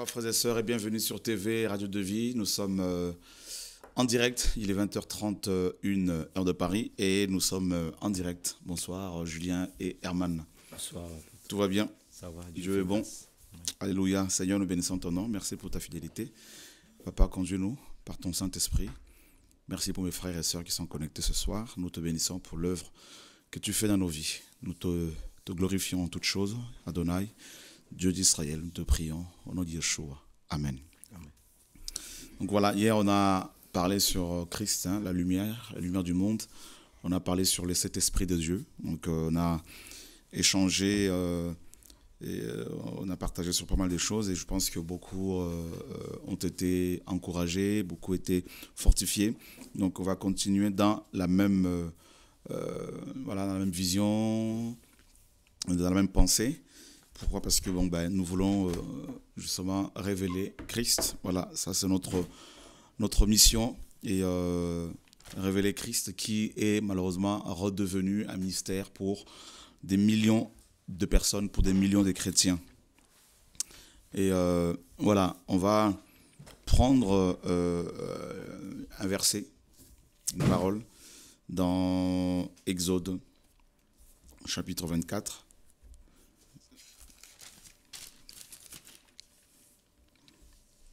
Bonsoir frères et sœurs et bienvenue sur TV Radio de Vie. Nous sommes euh, en direct, il est 20h31 euh, heure de Paris et nous sommes euh, en direct. Bonsoir Julien et Herman. Bonsoir. Tout va bien Ça va. Dieu, est bon. Alléluia. Seigneur, nous bénissons ton nom. Merci pour ta fidélité. Papa, conduis-nous par ton Saint-Esprit. Merci pour mes frères et sœurs qui sont connectés ce soir. Nous te bénissons pour l'œuvre que tu fais dans nos vies. Nous te, te glorifions en toutes choses, Adonai. Dieu d'Israël, nous te prions au nom de Yeshua. Amen. Amen. Donc voilà, hier on a parlé sur euh, Christ, hein, la lumière, la lumière du monde. On a parlé sur les sept esprits de Dieu. Donc euh, on a échangé, euh, et, on a partagé sur pas mal de choses et je pense que beaucoup ont été encouragés, beaucoup ont été fortifiés. Donc on va continuer dans la même, voilà, dans la même vision, dans la même pensée. Pourquoi Parce que bon, ben, nous voulons euh, justement révéler Christ. Voilà, ça c'est notre, notre mission. Et euh, révéler Christ qui est malheureusement redevenu un mystère pour des millions de personnes, pour des millions de chrétiens. Et euh, voilà, on va prendre un verset, une parole, dans Exode chapitre 24.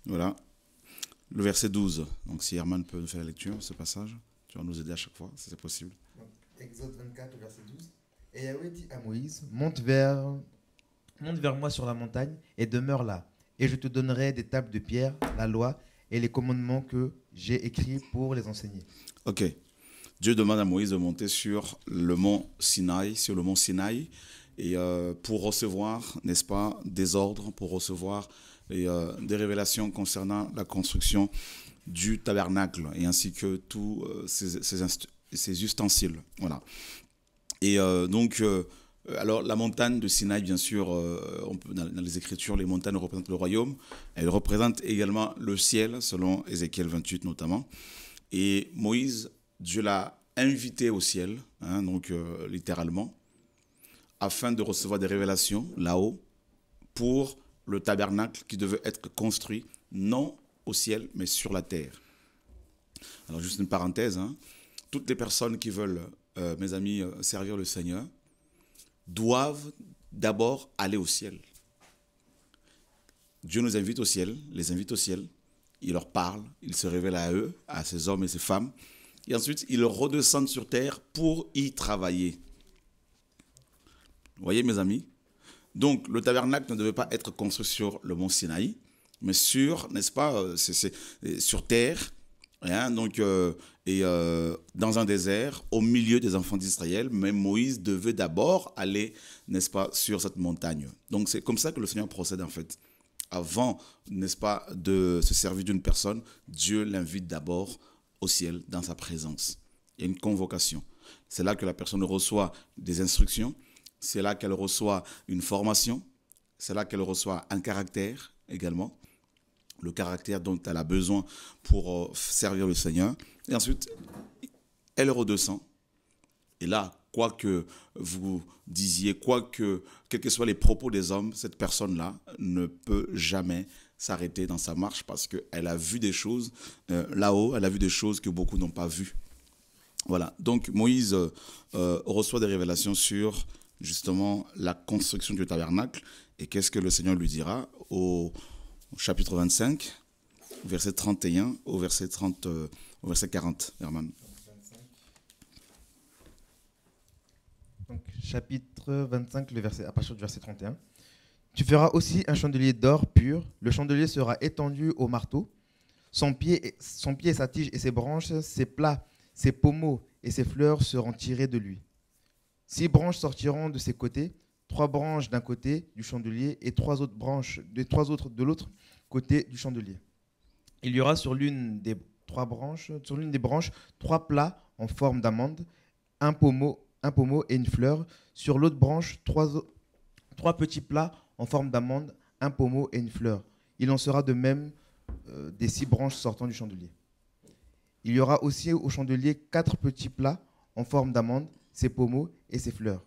Voilà. Le verset 12. Donc si Herman peut nous faire la lecture, ce passage, tu vas nous aider à chaque fois, si c'est possible. Exode 24, verset 12. Et Yahweh dit à Moïse, monte vers, monte vers moi sur la montagne et demeure là. Et je te donnerai des tables de pierre, la loi et les commandements que j'ai écrits pour les enseigner. Ok. Dieu demande à Moïse de monter sur le mont Sinaï, sur le mont Sinaï, et euh, pour recevoir, n'est-ce pas, des ordres, pour recevoir et euh, des révélations concernant la construction du tabernacle et ainsi que tous euh, ces, ustensiles. Voilà. Et euh, donc, alors la montagne de Sinaï, bien sûr, on dans, les Écritures, les montagnes représentent le royaume. Elles représentent également le ciel, selon Ézéchiel 28 notamment. Et Moïse, Dieu l'a invité au ciel, hein, donc littéralement, afin de recevoir des révélations là-haut pour le tabernacle qui devait être construit non au ciel, mais sur la terre. Alors juste une parenthèse, hein. toutes les personnes qui veulent, euh, mes amis, euh, servir le Seigneur, doivent d'abord aller au ciel. Dieu nous invite au ciel, les invite au ciel, il leur parle, il se révèle à eux, à ces hommes et ses femmes, et ensuite ils redescendent sur terre pour y travailler. Vous voyez mes amis, donc le tabernacle ne devait pas être construit sur le mont Sinaï, mais sur, n'est-ce pas, euh, euh, sur terre, hein, donc, euh, et dans un désert, au milieu des enfants d'Israël. Mais Moïse devait d'abord aller, n'est-ce pas, sur cette montagne. Donc c'est comme ça que le Seigneur procède en fait. Avant, n'est-ce pas, de se servir d'une personne, Dieu l'invite d'abord au ciel, dans sa présence. Il y a une convocation. C'est là que la personne reçoit des instructions, c'est là qu'elle reçoit une formation, c'est là qu'elle reçoit un caractère également, le caractère dont elle a besoin pour euh, servir le Seigneur. Et ensuite, elle redescend. Et là, quoi que vous disiez, quoi que, quels que soient les propos des hommes, cette personne-là ne peut jamais s'arrêter dans sa marche parce qu'elle a vu des choses euh, là-haut, elle a vu des choses que beaucoup n'ont pas vues. Voilà, donc Moïse euh, reçoit des révélations sur justement la construction du tabernacle. Et qu'est-ce que le Seigneur lui dira au, chapitre 25, verset 31 au verset, 30, euh, au verset 40, Herman Donc, chapitre 25, le verset, à partir du verset 31. Tu feras aussi un chandelier d'or pur. Le chandelier sera étendu au marteau. Son pied, son pied, sa tige et ses branches, ses plats, ses pommeaux et ses fleurs seront tirés de lui. Six branches sortiront de ses côtés, trois branches d'un côté du chandelier et trois autres branches de trois autres de l'autre côté du chandelier. Il y aura sur l'une des trois branches, sur l'une des branches, trois plats en forme d'amande, un pommeau, un pommeau et une fleur. Sur l'autre branche, trois, trois petits plats en forme d'amande, un pommeau et une fleur. Il en sera de même euh, des six branches sortant du chandelier. Il y aura aussi au chandelier quatre petits plats en forme d'amande, ses pommeaux et ses fleurs.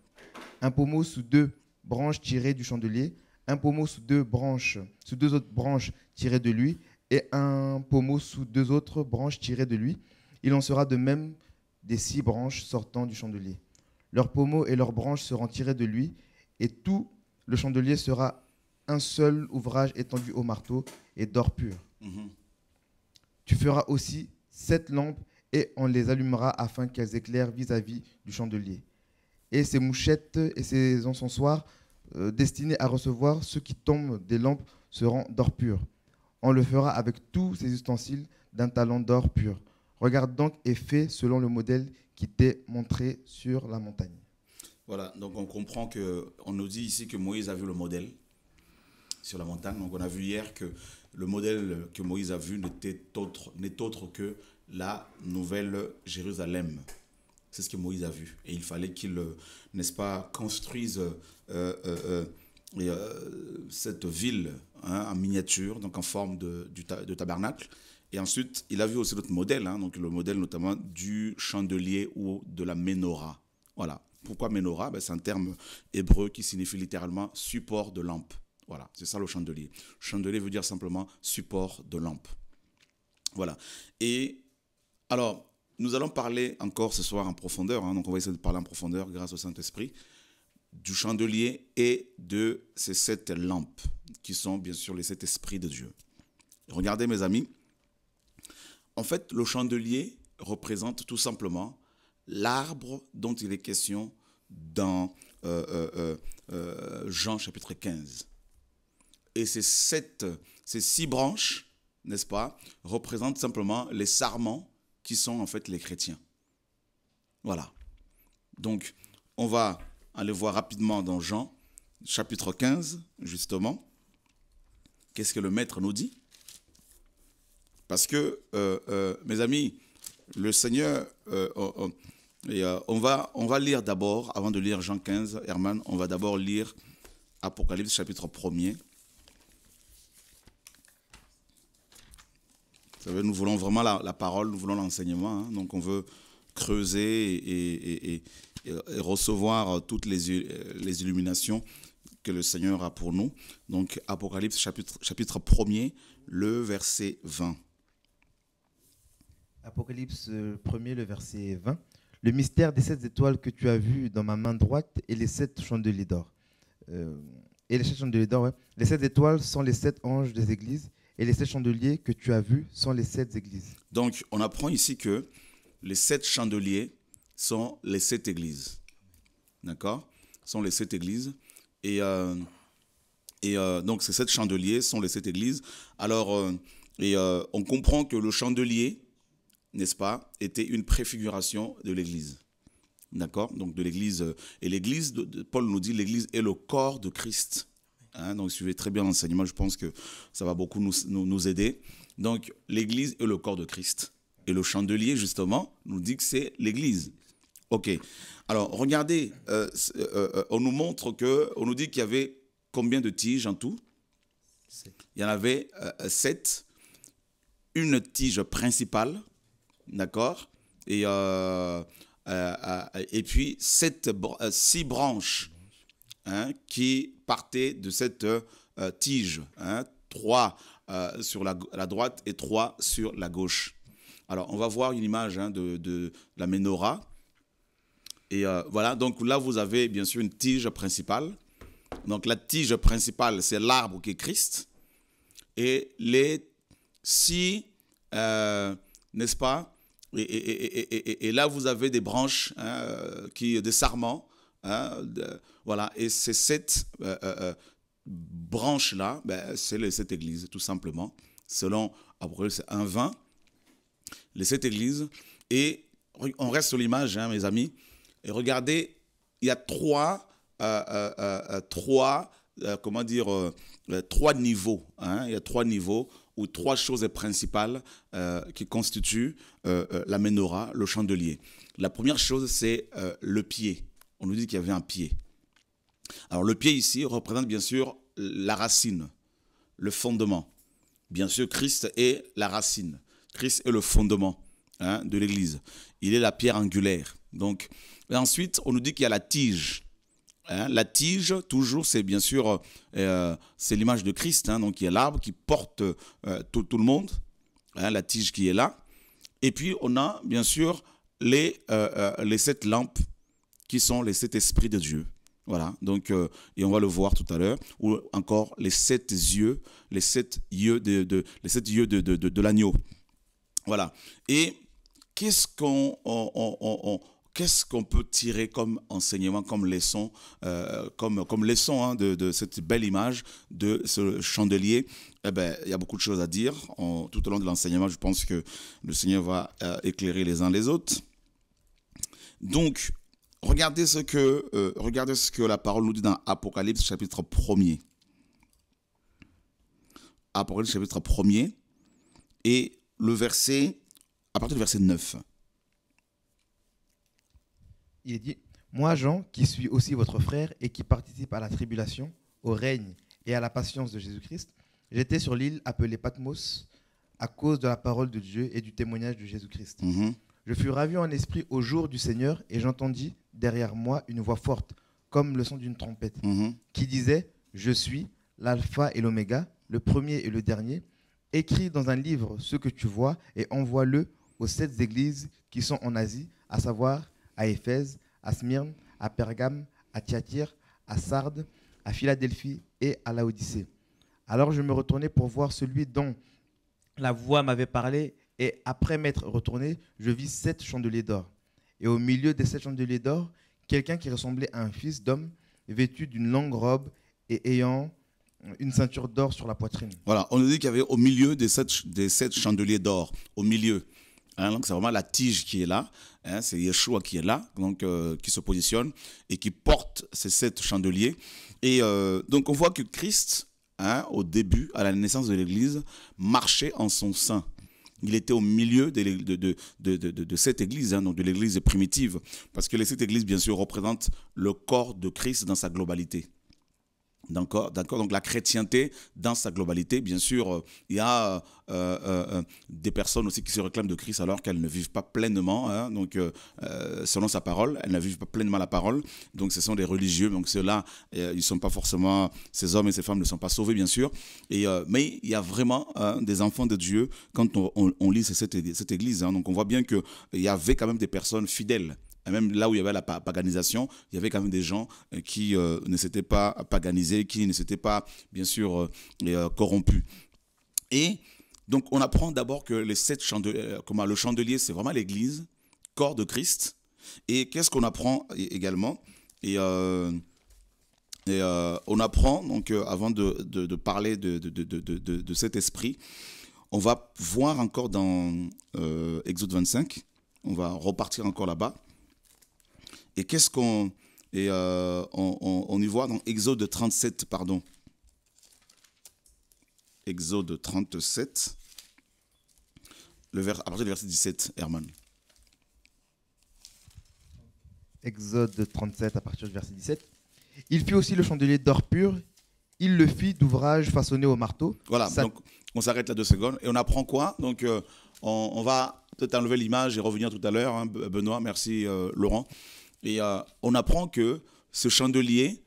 Un pommeau sous deux branches tirées du chandelier, un pommeau sous deux branches, sous deux autres branches tirées de lui, et un pommeau sous deux autres branches tirées de lui. Il en sera de même des six branches sortant du chandelier. Leurs pommeaux et leurs branches seront tirées de lui, et tout le chandelier sera un seul ouvrage étendu au marteau et d'or pur. Mm-hmm. Tu feras aussi sept lampes et on les allumera afin qu'elles éclairent vis-à-vis du chandelier. Et ces mouchettes et ces encensoirs euh, destinés à recevoir ceux qui tombent des lampes seront d'or pur. On le fera avec tous ces ustensiles d'un talent d'or pur. Regarde donc et fais selon le modèle qui t'est montré sur la montagne. Voilà, donc on comprend que on nous dit ici que Moïse a vu le modèle sur la montagne. Donc on a vu hier que le modèle que Moïse a vu autre, n'est autre que la nouvelle Jérusalem. C'est ce que Moïse a vu. Et il fallait qu'il, euh, n'est-ce pas, construise euh, euh, cette ville hein, en miniature, donc en forme de, du tabernacle. Et ensuite, il a vu aussi d'autres modèles, hein, donc le modèle notamment du chandelier ou de la menorah. Voilà. Pourquoi menorah ben, C'est un terme hébreu qui signifie littéralement support de lampe. Voilà, c'est ça le chandelier. Chandelier veut dire simplement support de lampe. Voilà. Et alors, nous allons parler encore ce soir en profondeur, hein. donc on va essayer de parler en profondeur grâce au Saint-Esprit, du chandelier et de ces sept lampes, qui sont bien sûr les sept esprits de Dieu. Regardez mes amis, en fait le chandelier représente tout simplement l'arbre dont il est question dans euh, euh, euh, Jean chapitre 15. Et ces, sept, ces six branches, n'est-ce pas, représentent simplement les sarments qui sont en fait les chrétiens. Voilà. Donc, on va aller voir rapidement dans Jean, chapitre 15, justement. Qu'est-ce que le maître nous dit Parce que, euh, euh, mes amis, le Seigneur, euh, on, va, on va lire d'abord, avant de lire Jean 15, Herman, on va d'abord lire Apocalypse chapitre 1er. nous voulons vraiment la, parole, nous voulons l'enseignement. Hein. donc on veut creuser et, recevoir toutes les, les, illuminations que le Seigneur a pour nous. Donc Apocalypse chapitre, chapitre 1er, le verset 20. Apocalypse 1er, euh, le verset 20. Le mystère des sept étoiles que tu as vu dans ma main droite et les sept chandeliers d'or. Euh, et les sept chandeliers d'or, Les sept étoiles sont les sept anges des églises et les sept chandeliers que tu as vus sont les sept églises. Donc, on apprend ici que les sept chandeliers sont les sept églises. D'accord Sont les sept églises. Et, euh, et euh, donc, ces sept chandeliers sont les sept églises. Alors, euh, et, on comprend que le chandelier, n'est-ce pas, était une préfiguration de l'église. D'accord Donc, de l'église. Et l'église, Paul nous dit, l'église est le corps de Christ. Hein. donc, suivez très bien l'enseignement. Je pense que ça va beaucoup nous, nous, aider. Donc, l'Église est le corps de Christ. Et le chandelier, justement, nous dit que c'est l'Église. OK. Alors, regardez, euh, euh, euh, on nous montre que, on nous dit qu'il y avait combien de tiges en tout Il y en avait sept. Une tige principale, d'accord et, et puis sept, six branches hein, qui partez de cette euh, tige. Hein, 3 euh, sur la, droite et 3 sur la gauche. Alors, on va voir une image hein, de, la menorah. Et euh, voilà, donc là, vous avez bien sûr une tige principale. Donc, la tige principale, c'est l'arbre qui est Christ. Et les six, n'est-ce pas et, là, vous avez des branches, hein, qui, des sarments, hein, voilà, et c'est cette euh, euh, euh branche-là, ben, c'est cette église, tout simplement. Selon Abreu, c'est un vin, les sept églises. Et on reste sur l'image, hein, mes amis. Et regardez, il y a trois, euh, comment dire, trois niveaux. Hein. Il y a trois niveaux ou trois choses principales qui constituent la menorah, le chandelier. La première chose, c'est le pied. On nous dit qu'il y avait un pied. Alors le pied ici représente bien sûr la racine, le fondement. Bien sûr, Christ est la racine. Christ est le fondement hein, de l'Église. Il est la pierre angulaire. Donc, ensuite, on nous dit qu'il y a la tige. Hein. la tige, toujours, c'est bien sûr, euh, c'est l'image de Christ. Hein. donc, il y a l'arbre qui porte euh, tout, le monde. la tige qui est là. Et puis, on a bien sûr les euh, sept lampes qui sont les sept esprits de Dieu. Voilà, donc, euh, et on va le voir tout à l'heure, ou encore les sept yeux, les sept yeux de, les sept yeux de, l'agneau. Voilà. Et qu'est-ce qu'on qu'on peut tirer comme enseignement, comme leçon, euh, comme, comme leçon hein, de, cette belle image de ce chandelier eh ben, Il y a beaucoup de choses à dire. tout au long de l'enseignement, je pense que le Seigneur va euh, éclairer les uns les autres. Donc, Regardez ce que, euh, regardez ce que la parole nous dit dans Apocalypse chapitre 1er. Apocalypse chapitre 1 et le verset, à partir du verset 9. Il est dit, moi Jean, qui suis aussi votre frère et qui participe à la tribulation, au règne et à la patience de Jésus-Christ, j'étais sur l'île appelée Patmos à cause de la parole de Dieu et du témoignage de Jésus-Christ. Mhm. Je fus ravi en esprit au jour du Seigneur et j'entendis derrière moi une voix forte, comme le son d'une trompette, mm-hmm. qui disait Je suis l'alpha et l'oméga, le premier et le dernier. Écris dans un livre ce que tu vois et envoie-le aux sept églises qui sont en Asie, à savoir à Éphèse, à Smyrne, à Pergame, à Thyatire, à Sardes, à Philadelphie et à Laodicée. Alors je me retournai pour voir celui dont la voix m'avait parlé et après m'être retourné, je vis sept chandeliers d'or. Et au milieu des sept chandeliers d'or, quelqu'un qui ressemblait à un fils d'homme, vêtu d'une longue robe et ayant une ceinture d'or sur la poitrine. Voilà, on nous dit qu'il y avait au milieu des sept, des sept chandeliers d'or, au milieu. Hein, donc c'est vraiment la tige qui est là, hein, c'est Yeshua qui est là, donc euh, qui se positionne et qui porte ces sept chandeliers. Et euh, donc on voit que Christ, hein, au début, à la naissance de l'Église, marchait en son sein. Il était au milieu de, cette église, hein, de l'église primitive, parce que cette église, bien sûr, représente le corps de Christ dans sa globalité. D'accord, Donc la chrétienté, dans sa globalité, bien sûr, euh, il y a euh, euh, des personnes aussi qui se réclament de Christ alors qu'elles ne vivent pas pleinement. Hein. donc, selon sa parole, elles ne vivent pas pleinement la parole. Donc, ce sont des religieux. Donc, ceux-là, ils ne sont pas forcément. Ces hommes et ces femmes ne sont pas sauvés, bien sûr. mais il y a vraiment hein, des enfants de Dieu quand on, lit cette, église. Hein. donc, on voit bien qu'il y avait quand même des personnes fidèles et même là où il y avait la paganisation, il y avait quand même des gens euh, qui euh, ne s'étaient pas paganisés, qui ne s'étaient pas, bien sûr, euh, corrompus. Et donc, on apprend d'abord que les sept comment, le chandelier, c'est vraiment l'église, corps de Christ. Et qu'est-ce qu'on apprend également Et, on apprend, donc, avant de, de, de parler de, de, cet esprit, on va voir encore dans Exode 25, on va repartir encore là-bas. Et qu'est-ce qu'on. Et euh, on, y voit dans Exode 37, pardon. Exode 37, le vers, à partir du verset 17, Herman. Exode 37, à partir du verset 17. Il fit aussi le chandelier d'or pur. Il le fit d'ouvrage façonné au marteau. Voilà, donc on s'arrête là deux secondes et on apprend quoi Donc euh, on, va peut-être enlever l'image et revenir tout à l'heure. Hein, Benoît, merci euh, Laurent. Et euh, on apprend que ce chandelier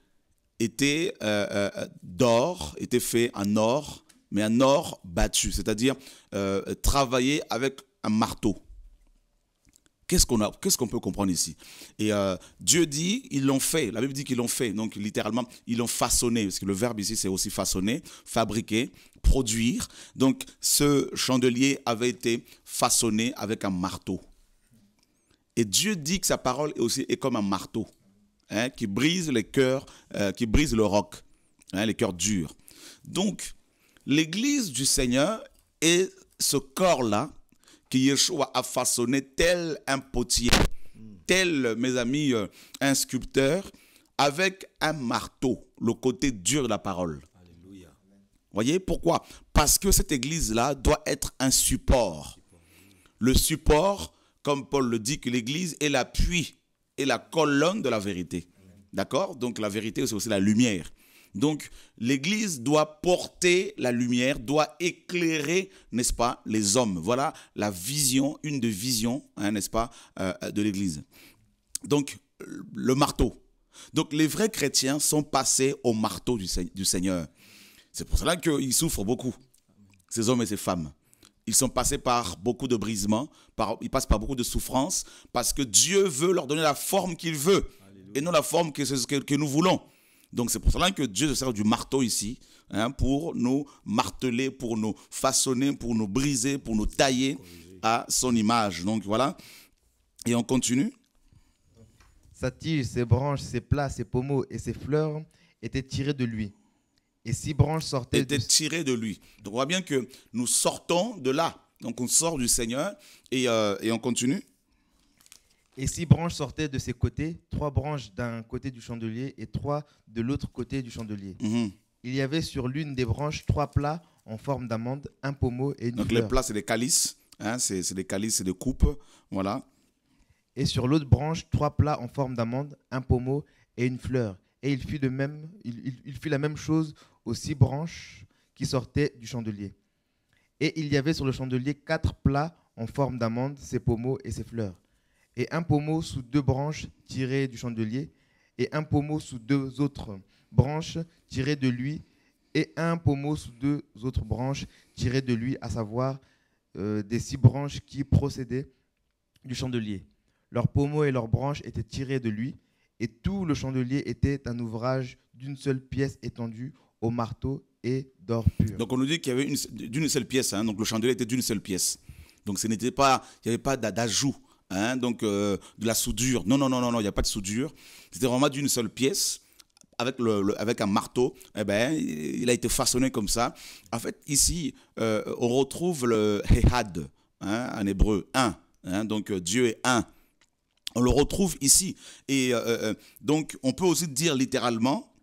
était euh, euh, d'or, était fait en or, mais en or battu, c'est-à-dire travaillé avec un marteau. Qu'est-ce qu'on qu'est-ce qu'on peut comprendre ici Et Dieu dit, ils l'ont fait. La Bible dit qu'ils l'ont fait. Donc littéralement, ils l'ont façonné, parce que le verbe ici c'est aussi façonner, fabriquer, produire. Donc ce chandelier avait été façonné avec un marteau. Et Dieu dit que sa parole est aussi est comme un marteau hein, qui brise les cœurs, euh, qui brise le roc, hein, les cœurs durs. Donc, l'Église du Seigneur est ce corps-là qui Yeshua a façonné tel un potier, tel, mes amis, euh, un sculpteur, avec un marteau, le côté dur de la parole. Voyez pourquoi Parce que cette église-là doit être un support. Le support comme Paul le dit, que l'Église est l'appui et la colonne de la vérité. D'accord Donc la vérité, c'est aussi la lumière. Donc l'Église doit porter la lumière, doit éclairer, n'est-ce pas, les hommes. Voilà la vision, une des visions, hein, n'est-ce pas, euh, de l'Église. Donc le marteau. Donc les vrais chrétiens sont passés au marteau du Seigneur. C'est pour cela qu'ils souffrent beaucoup, ces hommes et ces femmes. Ils sont passés par beaucoup de brisements, ils passent par beaucoup de souffrances, parce que Dieu veut leur donner la forme qu'il veut, et non la forme que, nous voulons. Donc c'est pour cela que Dieu se sert du marteau ici, hein, pour nous marteler, pour nous façonner, pour nous briser, pour nous tailler à son image. Donc voilà, et on continue. Sa tige, ses branches, ses plats, ses pommeaux et ses fleurs étaient tirés de lui. Et si branche sortait était du... de lui. Donc on voit bien que nous sortons de là. Donc on sort du Seigneur et, euh, et on continue. Et six branches sortaient de ses côtés, trois branches d'un côté du chandelier et trois de l'autre côté du chandelier. Mhm. Il y avait sur l'une des branches trois plats en forme d'amande, un pommeau et une Donc les plats, c'est des calices, hein, c'est des calices, c'est des coupes, voilà. Et sur l'autre branche, trois plats en forme d'amande, un pommeau et une fleur. Et il fut, de même, il, il, il fut la même chose aux six branches qui sortaient du chandelier. Et il y avait sur le chandelier quatre plats en forme d'amande, ses pommeaux et ses fleurs, et un pommeau sous deux branches tirées du chandelier, et un pommeau sous deux autres branches tirées de lui, et un pommeau sous deux autres branches tirées de lui, à savoir euh, des six branches qui procédaient du chandelier. Leurs pommeaux et leurs branches étaient tirées de lui, et tout le chandelier était un ouvrage d'une seule pièce étendue au marteau et d'or pur. Donc on nous dit qu'il y avait d'une seule pièce, hein. donc le chandelier était d'une seule pièce. Donc ce n'était pas, il n'y avait pas d'ajout, hein. donc euh, de la soudure. Non, non, non, non, il n'y a pas de soudure. C'était vraiment d'une seule pièce. Avec, le, avec un marteau, eh ben, il a été façonné comme ça. En fait, ici, euh, on retrouve le Ehad, hein, en hébreu, un. donc euh, Dieu est un. On le retrouve ici. Et donc, on peut aussi dire littéralement,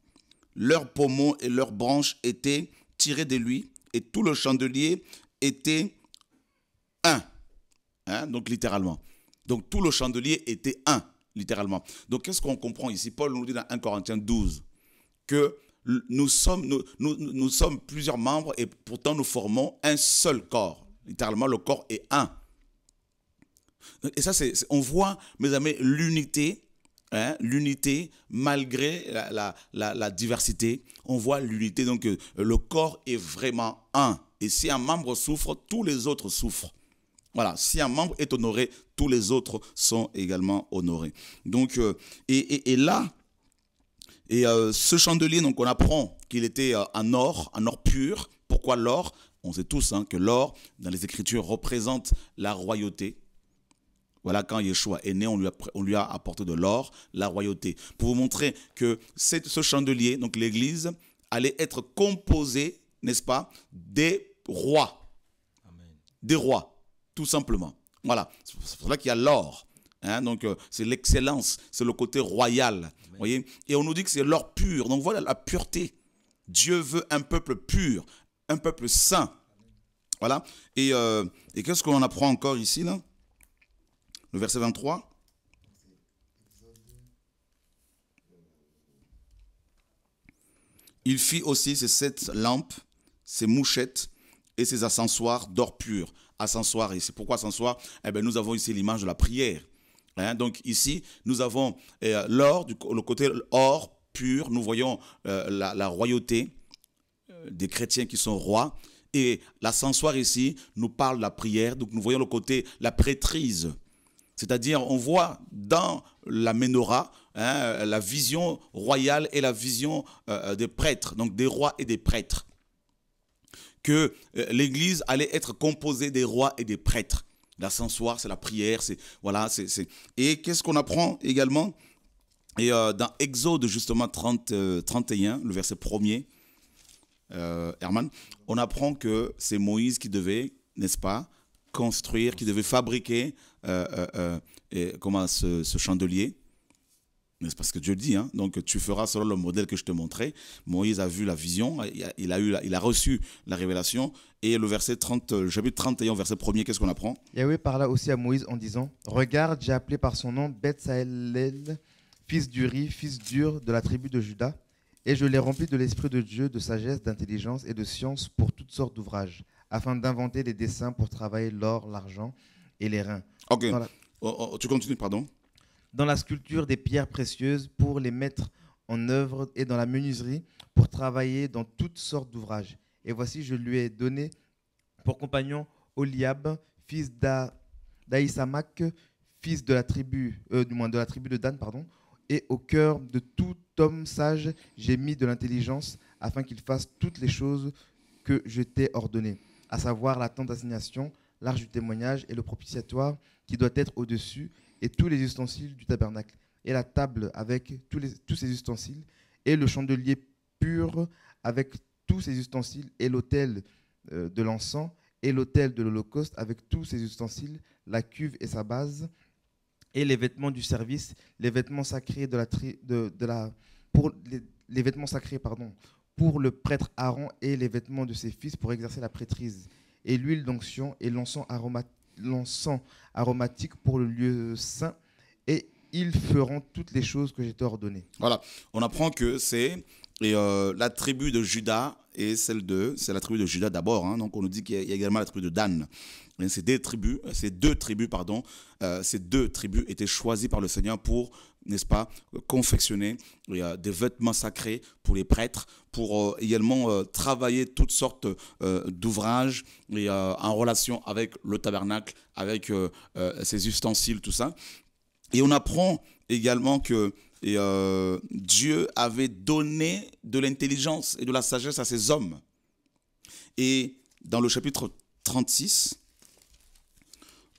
leurs pommeaux et leurs branches étaient tirés de lui, et tout le chandelier était un. Hein? donc littéralement. Donc tout le chandelier était un, littéralement. Donc qu'est-ce qu'on comprend ici Paul nous dit dans 1 Corinthiens 12 que nous sommes, sommes plusieurs membres et pourtant nous formons un seul corps. Littéralement, le corps est un. Et ça, c'est, on voit, mes amis, l'unité Hein, l'unité malgré la, diversité. On voit l'unité. Donc euh, le corps est vraiment un. Et si un membre souffre, tous les autres souffrent. Voilà, si un membre est honoré, tous les autres sont également honorés. Donc, euh, et, là, et euh, ce chandelier, donc on apprend qu'il était en or, en or pur. Pourquoi l'or On sait tous hein, que l'or, dans les Écritures, représente la royauté voilà, quand Yeshua est né, on lui a, apporté de l'or, la royauté. Pour vous montrer que ce chandelier, donc l'Église, allait être composé, n'est-ce pas, des rois. Des rois, tout simplement. Voilà, c'est pour ça qu'il y a l'or. Hein. donc euh, c'est l'excellence, c'est le côté royal. voyez Et on nous dit que c'est l'or pur. Donc voilà la pureté. Dieu veut un peuple pur, un peuple saint. Voilà. Et, euh, et qu'est-ce qu'on apprend encore ici là le verset 23. Il fit aussi ses sept lampes, ses mouchettes et ses ascensoirs d'or pur. Ascensoir, et c'est pourquoi ascensoir? Eh bien, nous avons ici l'image de la prière. Hein? donc ici, nous avons euh, l'or, le côté or pur, nous voyons euh, la, royauté euh, des chrétiens qui sont rois. Et l'ascensoir ici nous parle de la prière, donc nous voyons le côté, la prêtrise c'est-à-dire, on voit dans la menorah hein, la vision royale et la vision euh, euh, des prêtres, donc des rois et des prêtres. Que euh, l'Église allait être composée des rois et des prêtres. L'ascensoir, c'est la prière, c'est voilà, c'est et qu'est-ce qu'on apprend également Et dans Exode justement 31, le verset premier, Herman, on apprend que c'est Moïse qui devait, n'est-ce pas, construire, qui devait fabriquer euh, euh, euh, et, comment, ce, ce chandelier. C'est parce que Dieu dit, hein. donc tu feras selon le modèle que je te montrais. Moïse a vu la vision, il a, eu, il a reçu la révélation. Et le verset 30, chapitre 31, verset 1 qu'est-ce qu'on apprend Yahweh parla aussi à Moïse en disant Regarde, j'ai appelé par son nom Bethsaël, fils d'Uri, fils d'Ur de la tribu de Juda, et je l'ai rempli de l'Esprit de Dieu, de sagesse, d'intelligence et de science pour toutes sortes d'ouvrages, afin d'inventer des dessins pour travailler l'or, l'argent et les reins. Ok. Oh, oh, tu continues, pardon. Dans la sculpture des pierres précieuses pour les mettre en œuvre et dans la menuiserie pour travailler dans toutes sortes d'ouvrages. Et voici, je lui ai donné pour compagnon Oliab, fils d'Aïsamak, fils de la tribu, euh, du moins de la tribu de Dan, pardon. Et au cœur de tout homme sage, j'ai mis de l'intelligence afin qu'il fasse toutes les choses que je t'ai ordonnées à savoir la tente d'assignation, l'arche du témoignage et le propitiatoire qui doit être au-dessus et tous les ustensiles du tabernacle et la table avec tous, les, ses ustensiles et le chandelier pur avec tous ces ustensiles et l'autel euh, de l'encens et l'autel de l'Holocauste avec tous ces ustensiles, la cuve et sa base et les vêtements du service, les vêtements sacrés de la, de, la pour les, vêtements sacrés pardon pour le prêtre Aaron et les vêtements de ses fils pour exercer la prêtrise, et l'huile d'onction et l'encens aromatique, pour le lieu saint, et ils feront toutes les choses que j'ai ordonnées. Voilà, on apprend que c'est euh, la tribu de Judas et celle de, c'est la tribu de Judas d'abord, hein. donc on nous dit qu'il y, a également la tribu de Dan. C'est deux tribus, deux tribus, pardon, euh, ces deux tribus étaient choisies par le Seigneur pour n'est-ce pas, euh, confectionner des vêtements sacrés pour les prêtres, pour euh, également euh, travailler toutes sortes d'ouvrages en relation avec le tabernacle, avec ses ustensiles, tout ça. Et on apprend également que Dieu avait donné de l'intelligence et de la sagesse à ces hommes. Et dans le chapitre 36,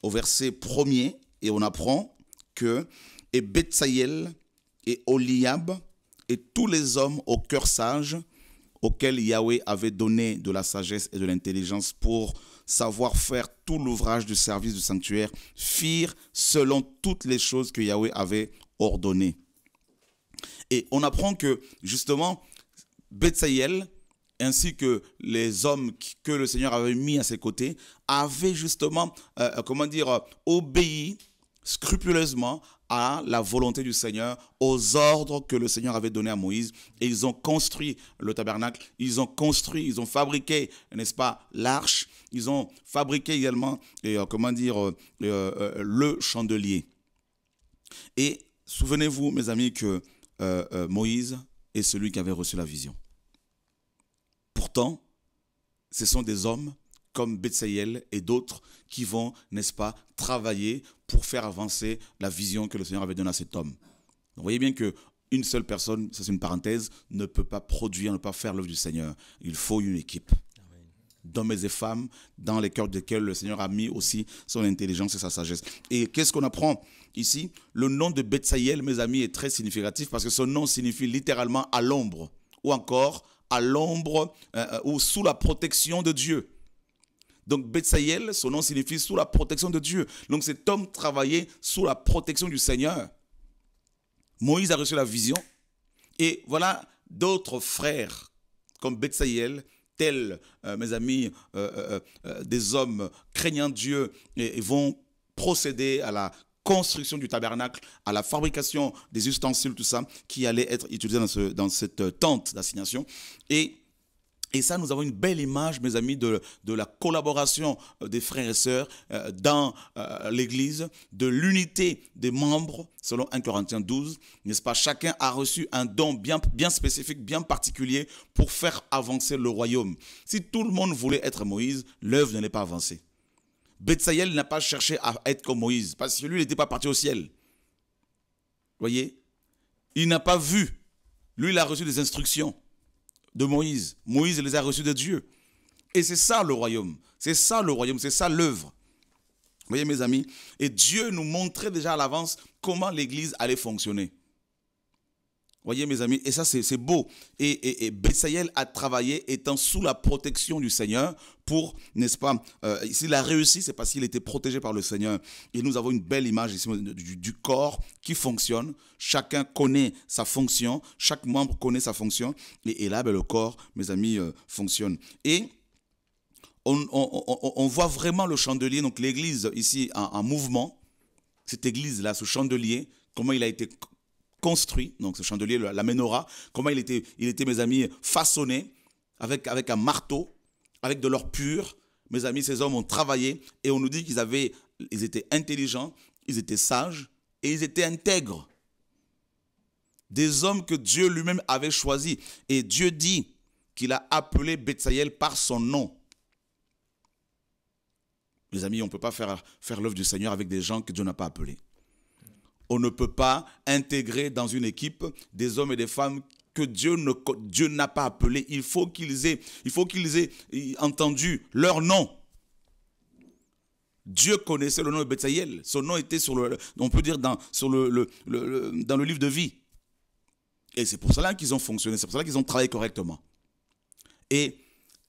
au verset 1 et on apprend que et Betsaïel et Oliab, et tous les hommes au cœur sage, auxquels Yahweh avait donné de la sagesse et de l'intelligence pour savoir faire tout l'ouvrage du service du sanctuaire, firent selon toutes les choses que Yahweh avait ordonnées. Et on apprend que justement, Betsaïel ainsi que les hommes que le Seigneur avait mis à ses côtés, avaient justement, euh, euh, comment dire, obéi scrupuleusement à la volonté du Seigneur, aux ordres que le Seigneur avait donnés à Moïse. Et ils ont construit le tabernacle, ils ont construit, ils ont fabriqué, n'est-ce pas, l'arche, ils ont fabriqué également, euh, comment dire, euh, euh, le chandelier. Et souvenez-vous, mes amis, que Moïse est celui qui avait reçu la vision. Pourtant, ce sont des hommes comme Betsayel et d'autres qui vont, n'est-ce pas, travailler pour faire avancer la vision que le Seigneur avait donnée à cet homme. vous voyez bien que une seule personne, ça c'est une parenthèse, ne peut pas produire, ne peut pas faire l'œuvre du Seigneur. Il faut une équipe d'hommes et femmes dans les cœurs desquels le Seigneur a mis aussi son intelligence et sa sagesse. Et qu'est-ce qu'on apprend ici Le nom de Betsayel, mes amis, est très significatif parce que ce nom signifie littéralement à l'ombre ou encore à l'ombre euh, euh, ou sous la protection de Dieu. Donc Bethsaïel, son nom signifie sous la protection de Dieu. Donc cet homme travaillait sous la protection du Seigneur. Moïse a reçu la vision. Et voilà d'autres frères comme Bethsaïel, tels, euh, mes amis, euh, euh, des hommes craignant Dieu, et, vont procéder à la construction du tabernacle, à la fabrication des ustensiles, tout ça, qui allait être utilisé dans, dans cette tente d'assignation. Et et ça, nous avons une belle image, mes amis, de, la collaboration euh, des frères et sœurs euh, dans euh, l'Église, de l'unité des membres, selon 1 Corinthiens 12, n'est-ce pas Chacun a reçu un don bien, spécifique, bien particulier pour faire avancer le royaume. Si tout le monde voulait être Moïse, l'œuvre n'allait pas avancer. Bethsaïel n'a pas cherché à être comme Moïse, parce que lui, il n'était pas parti au ciel. Voyez Il n'a pas vu. Lui, il a reçu des instructions de Moïse. Moïse les a reçus de Dieu. Et c'est ça le royaume. C'est ça le royaume, c'est ça l'œuvre. voyez mes amis, et Dieu nous montrait déjà à l'avance comment l'Église allait fonctionner. Voyez mes amis, et ça c'est beau. Et, et, a travaillé étant sous la protection du Seigneur pour, n'est-ce pas, euh, s'il a réussi, c'est parce qu'il était protégé par le Seigneur. Et nous avons une belle image ici du, corps qui fonctionne. Chacun connaît sa fonction, chaque membre connaît sa fonction. Et, là, ben, le corps, mes amis, euh, fonctionne. Et on, voit vraiment le chandelier, donc l'église ici en mouvement, cette église-là, ce chandelier, comment il a été construit, donc ce chandelier, la menorah, comment il était, il était, mes amis, façonné avec, avec un marteau, avec de l'or pur. Mes amis, ces hommes ont travaillé et on nous dit qu'ils avaient, ils étaient intelligents, ils étaient sages et ils étaient intègres. Des hommes que Dieu lui-même avait choisis. Et Dieu dit qu'il a appelé Bethsaïel par son nom. Mes amis, on ne peut pas faire, faire l'œuvre du Seigneur avec des gens que Dieu n'a pas appelés on ne peut pas intégrer dans une équipe des hommes et des femmes que Dieu ne Dieu n'a pas appelé. Il faut qu'ils aient, il faut qu'ils aient euh, entendu leur nom. Dieu connaissait le nom de Bethsaïel. Son nom était sur le, on peut dire dans, sur dans le livre de vie. Et c'est pour cela qu'ils ont fonctionné, c'est pour cela qu'ils ont travaillé correctement. Et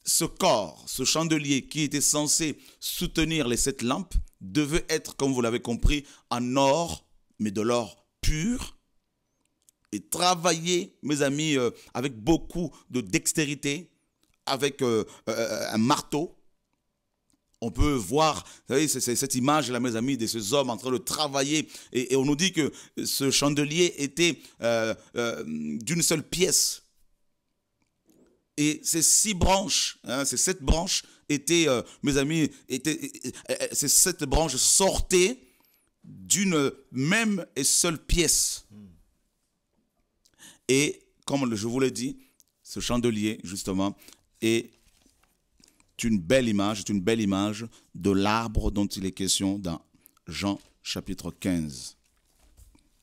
ce corps, ce chandelier qui était censé soutenir les sept lampes, devait être, comme vous l'avez compris, en or mais de l'or pur. Et travailler mes amis, euh, avec beaucoup de dextérité, avec euh, euh, un marteau. On peut voir, vous savez, cette image là, mes amis, de ces hommes en train de travailler. Et, on nous dit que ce chandelier était d'une seule pièce. Et ces six branches, c'est hein, ces sept branches étaient, mes amis, étaient, ces sept branches sortaient d'une même et seule pièce. Et comme je vous l'ai dit, ce chandelier, justement, est une belle image, est une belle image de l'arbre dont il est question dans Jean chapitre 15.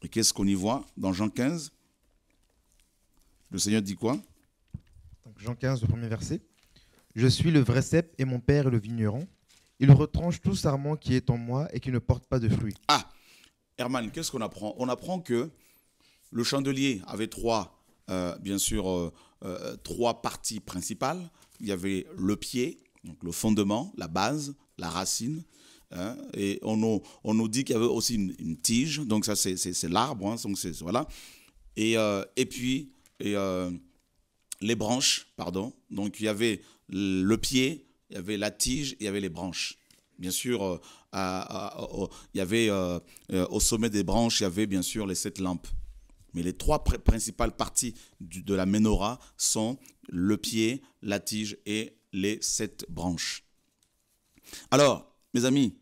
Et qu'est-ce qu'on y voit dans Jean 15 Le Seigneur dit quoi Jean 15, le premier verset. Je suis le vrai cep et mon père est le vigneron. Il retranche tout sarment qui est en moi et qui ne porte pas de fruits. Ah, Herman, qu'est-ce qu'on apprend On apprend que le chandelier avait trois, euh, bien sûr, euh, euh, trois parties principales. Il y avait le pied, donc le fondement, la base, la racine. Hein, et on nous, dit qu'il y avait aussi une, tige, donc ça c'est l'arbre, hein, donc voilà. Et, puis et, les branches, pardon. Donc il y avait le pied, il y avait la tige, il y avait les branches. Bien sûr, euh, au, il y avait, euh, euh, au sommet des branches, il y avait bien sûr les sept lampes. Mais les trois principales parties de la menorah sont le pied, la tige et les sept branches. Alors, mes amis,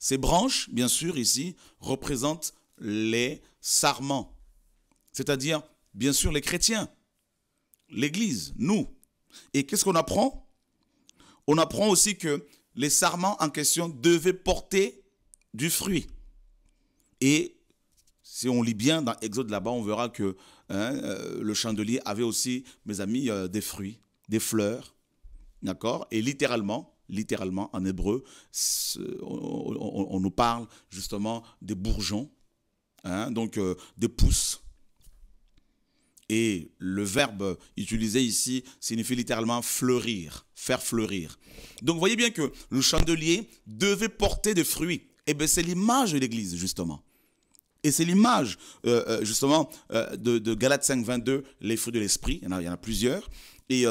ces branches, bien sûr, ici, représentent les sarments, c'est-à-dire, bien sûr, les chrétiens, l'Église, nous. Et qu'est-ce qu'on apprend on apprend aussi que les sarments en question devaient porter du fruit. Et si on lit bien dans Exode là-bas, on verra que hein, euh, le chandelier avait aussi, mes amis, euh, des fruits, des fleurs. D'accord Et littéralement, littéralement, en hébreu, on, nous parle justement des bourgeons, hein, donc euh, des pousses et le verbe utilisé ici signifie littéralement fleurir, faire fleurir. Donc vous voyez bien que le chandelier devait porter des fruits. Et eh bien c'est l'image de l'Église, justement. Et c'est l'image, euh, euh, justement, euh, de, de, Galates 5, 22, les fruits de l'esprit. Il, y en a plusieurs. Et,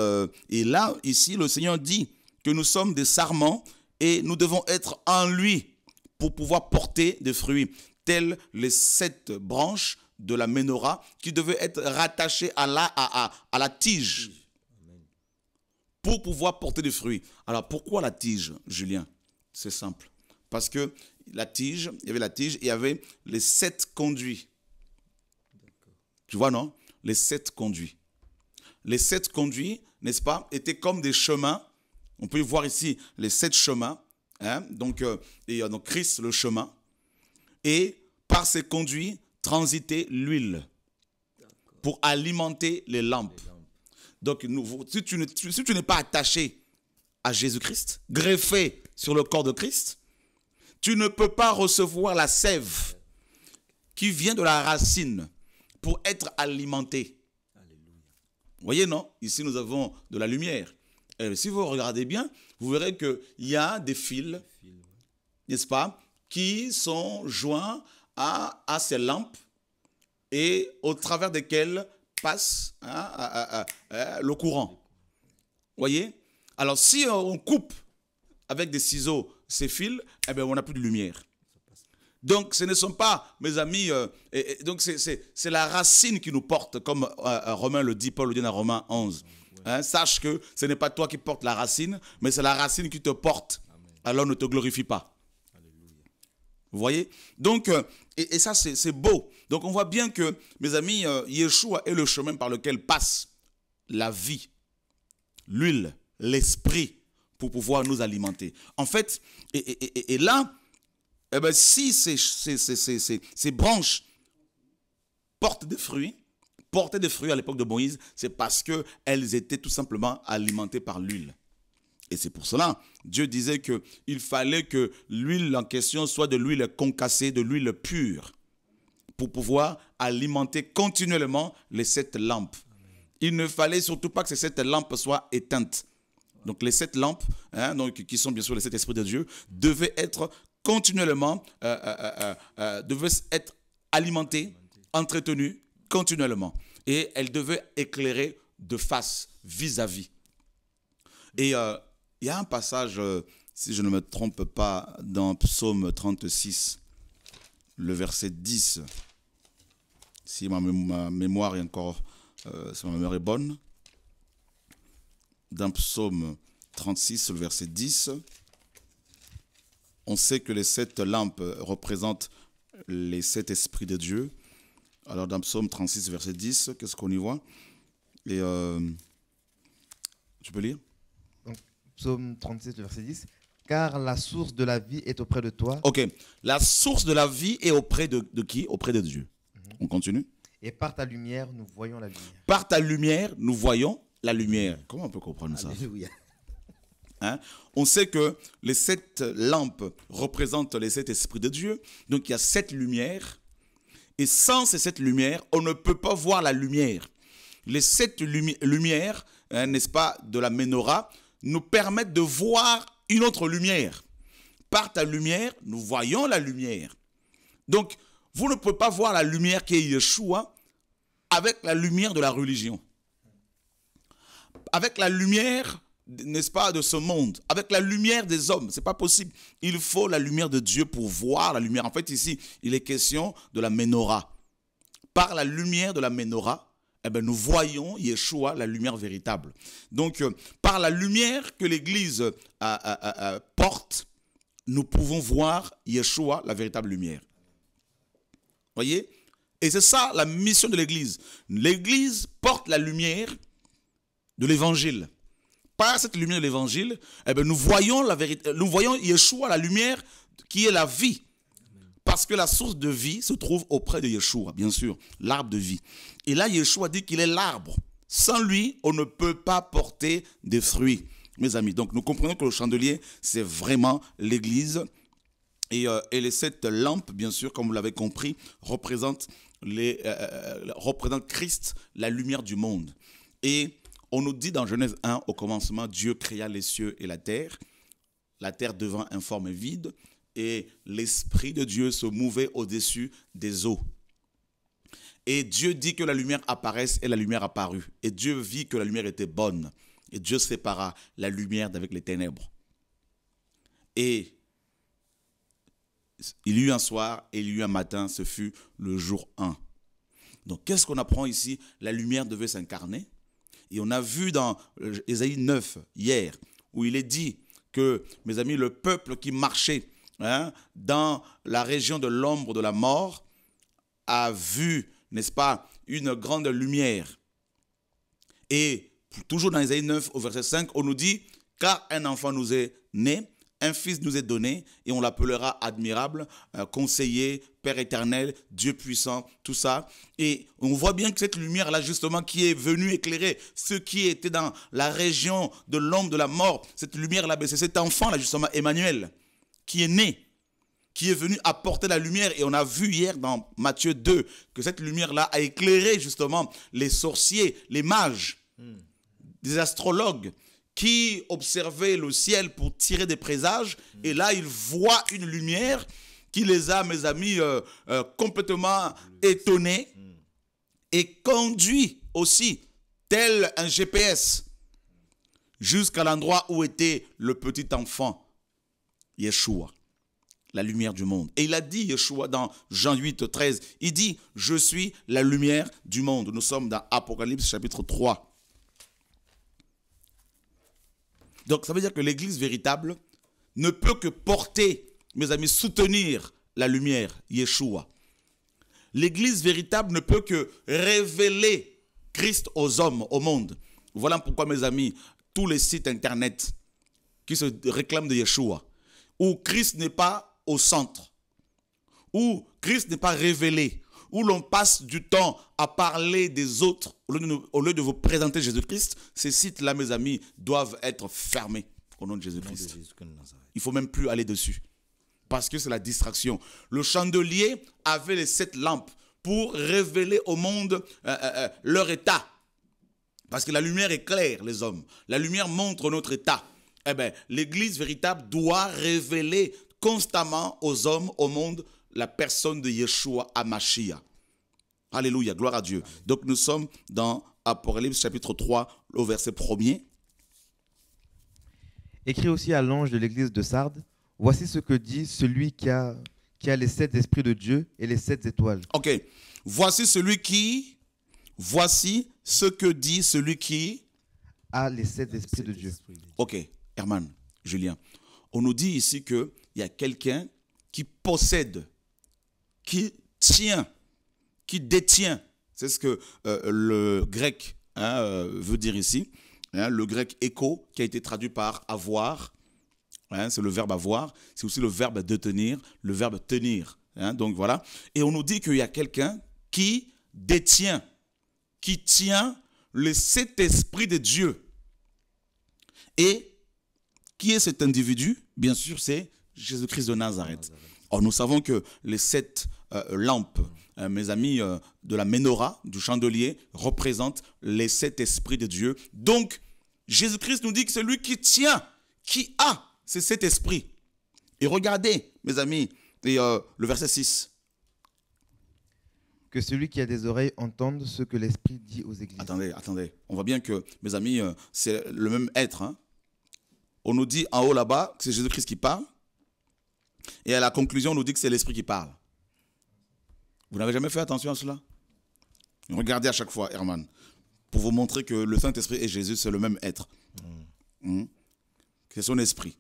et là, ici, le Seigneur dit que nous sommes des sarments et nous devons être en lui pour pouvoir porter des fruits, tels les sept branches de la menorah qui devait être rattachée à la, à, la tige pour pouvoir porter des fruits. Alors pourquoi la tige, Julien C'est simple. Parce que la tige, il y avait la tige, il y avait les sept conduits. Tu vois, non Les sept conduits. Les sept conduits, n'est-ce pas, étaient comme des chemins. On peut voir ici les sept chemins. Hein? donc, il euh, et, euh, donc Christ, le chemin. Et par ces conduits, transiter l'huile pour alimenter les lampes. Donc, si tu n'es pas attaché à Jésus-Christ, greffé sur le corps de Christ, tu ne peux pas recevoir la sève qui vient de la racine pour être alimenté. voyez, non Ici, nous avons de la lumière. si vous regardez bien, vous verrez qu'il y a des fils, n'est-ce pas, qui sont joints à ces ses lampes et au travers desquelles passe hein, le courant. Voyez Alors si on coupe avec des ciseaux ces fils, eh ben, on n'a plus de lumière. Donc ce ne sont pas, mes amis, euh, et, donc c'est la racine qui nous porte, comme euh, euh, Romain le dit, Paul le dit dans Romain 11. Hein, sache que ce n'est pas toi qui portes la racine, mais c'est la racine qui te porte. Alors ne te glorifie pas. Vous voyez Donc, euh, et, ça, c'est beau. Donc, on voit bien que, mes amis, euh, Yeshua est le chemin par lequel passe la vie, l'huile, l'esprit, pour pouvoir nous alimenter. En fait, et, là, eh ben, si ces, ces, branches portent des fruits, portaient des fruits à l'époque de Moïse, c'est parce qu'elles étaient tout simplement alimentées par l'huile. Et c'est pour cela, Dieu disait qu'il fallait que l'huile en question soit de l'huile concassée, de l'huile pure, pour pouvoir alimenter continuellement les sept lampes. Il ne fallait surtout pas que ces sept lampes soient éteintes. Donc les sept lampes, hein, donc, qui sont bien sûr les sept esprits de Dieu, devaient être continuellement, euh, euh, euh, devaient être alimentées, entretenues continuellement. Et elles devaient éclairer de face, vis-à-vis. -vis. Et il y a un passage, euh, si je ne me trompe pas, dans Psaume 36, le verset 10. Si ma, mémoire est encore, euh, ma mémoire est bonne, dans Psaume 36, le verset 10, on sait que les sept lampes représentent les sept esprits de Dieu. Alors dans Psaume 36, verset 10, qu'est-ce qu'on y voit Et euh, tu peux lire Psaume 36, verset 10. Car la source de la vie est auprès de toi. Ok. La source de la vie est auprès de, qui Auprès de Dieu. Mhm. On continue. Et par ta lumière, nous voyons la lumière. Par ta lumière, nous voyons la lumière. Comment on peut comprendre ça hein? On sait que les sept lampes représentent les sept esprits de Dieu. Donc il y a sept lumières. Et sans ces sept lumières, on ne peut pas voir la lumière. Les sept lumières, hein, n'est-ce pas, de la menorah, nous permettent de voir une autre lumière. Par ta lumière, nous voyons la lumière. Donc, vous ne pouvez pas voir la lumière qui est Yeshua avec la lumière de la religion. Avec la lumière, n'est-ce pas, de ce monde. Avec la lumière des hommes. Ce n'est pas possible. Il faut la lumière de Dieu pour voir la lumière. En fait, ici, il est question de la menorah. Par la lumière de la menorah, eh bien, nous voyons Yeshua, la lumière véritable. Donc, euh, par la lumière que l'Église porte, nous pouvons voir Yeshua, la véritable lumière. Voyez Et c'est ça la mission de l'Église. L'Église porte la lumière de l'Évangile. Par cette lumière de l'Évangile, eh ben, nous voyons la vérité, nous voyons Yeshua, la lumière qui est la vie. Parce que la source de vie se trouve auprès de Yeshua, bien sûr, l'arbre de vie. Et là, Yeshua dit qu'il est l'arbre. Sans lui, on ne peut pas porter des fruits, mes amis. Donc nous comprenons que le chandelier, c'est vraiment l'Église. Et, euh, et, les sept lampes, bien sûr, comme vous l'avez compris, représentent, les, euh, euh, représentent Christ, la lumière du monde. Et on nous dit dans Genèse 1, au commencement, Dieu créa les cieux et la terre, la terre devant informe et vide, et l'Esprit de Dieu se mouvait au-dessus des eaux. Et Dieu dit que la lumière apparaisse et la lumière apparut. Et Dieu vit que la lumière était bonne. Et Dieu sépara la lumière d'avec les ténèbres. Et il y eut un soir et il y eut un matin, ce fut le jour 1. Donc qu'est-ce qu'on apprend ici La lumière devait s'incarner. Et on a vu dans Ésaïe 9 hier, où il est dit que, mes amis, le peuple qui marchait Hein, dans la région de l'ombre de la mort, a vu, n'est-ce pas, une grande lumière. Et toujours dans Isaïe 9 au verset 5, on nous dit, car un enfant nous est né, un fils nous est donné, et on l'appellera admirable, euh, conseiller, Père éternel, Dieu puissant, tout ça. Et on voit bien que cette lumière-là, justement, qui est venue éclairer ceux qui étaient dans la région de l'ombre de la mort, cette lumière-là, ben, c'est cet enfant-là, justement, Emmanuel qui est né, qui est venu apporter la lumière. Et on a vu hier dans Matthieu 2 que cette lumière-là a éclairé justement les sorciers, les mages, des astrologues qui observaient le ciel pour tirer des présages. Et là, ils voient une lumière qui les a, mes amis, euh, euh, complètement étonnés et conduit aussi, tel un GPS, jusqu'à l'endroit où était le petit enfant Yeshua, la lumière du monde. Et il a dit, Yeshua, dans Jean 8, 13, il dit, je suis la lumière du monde. Nous sommes dans Apocalypse chapitre 3. Donc ça veut dire que l'Église véritable ne peut que porter, mes amis, soutenir la lumière, Yeshua. L'Église véritable ne peut que révéler Christ aux hommes, au monde. Voilà pourquoi, mes amis, tous les sites internet qui se réclament de Yeshua, où Christ n'est pas au centre, où Christ n'est pas révélé, où l'on passe du temps à parler des autres au lieu de, vous présenter Jésus-Christ, ces sites-là, mes amis, doivent être fermés au nom de Jésus-Christ. Il faut même plus aller dessus parce que c'est la distraction. Le chandelier avait les sept lampes pour révéler au monde euh, euh, euh, leur état. Parce que la lumière éclaire les hommes. La lumière montre notre état eh bien, l'Église véritable doit révéler constamment aux hommes, au monde, la personne de Yeshua à Alléluia, gloire à Dieu. Donc nous sommes dans Apocalypse chapitre 3, au verset 1 Écrit aussi à l'ange de l'église de Sardes, voici ce que dit celui qui a, qui a les sept esprits de Dieu et les sept étoiles. Ok, voici celui qui, voici ce que dit celui qui a les sept esprits de Dieu. Ok, Herman, Julien, on nous dit ici qu'il y a quelqu'un qui possède, qui tient, qui détient. C'est ce que euh, le grec hein, euh, veut dire ici. Hein, le grec écho, qui a été traduit par avoir. Hein, c'est le verbe avoir. C'est aussi le verbe tenir, le verbe tenir. donc voilà. Et on nous dit qu'il y a quelqu'un qui détient, qui tient le saint esprit de Dieu. Et qui est cet individu Bien sûr, c'est Jésus-Christ de Nazareth. Or, nous savons que les sept euh, lampes, euh, mes amis, euh, de la menorah, du chandelier, représentent les sept esprits de Dieu. Donc, Jésus-Christ nous dit que c'est lui qui tient, qui a, c'est cet esprit. Et regardez, mes amis, et, le verset 6. Que celui qui a des oreilles entende ce que l'Esprit dit aux églises. Attendez, attendez. On voit bien que, mes amis, c'est le même être. Hein on nous dit en haut là-bas que c'est Jésus-Christ qui parle. Et à la conclusion, on nous dit que c'est l'Esprit qui parle. Vous n'avez jamais fait attention à cela Regardez à chaque fois, Herman, pour vous montrer que le Saint-Esprit et Jésus, c'est le même être. C'est mm. mm. son esprit.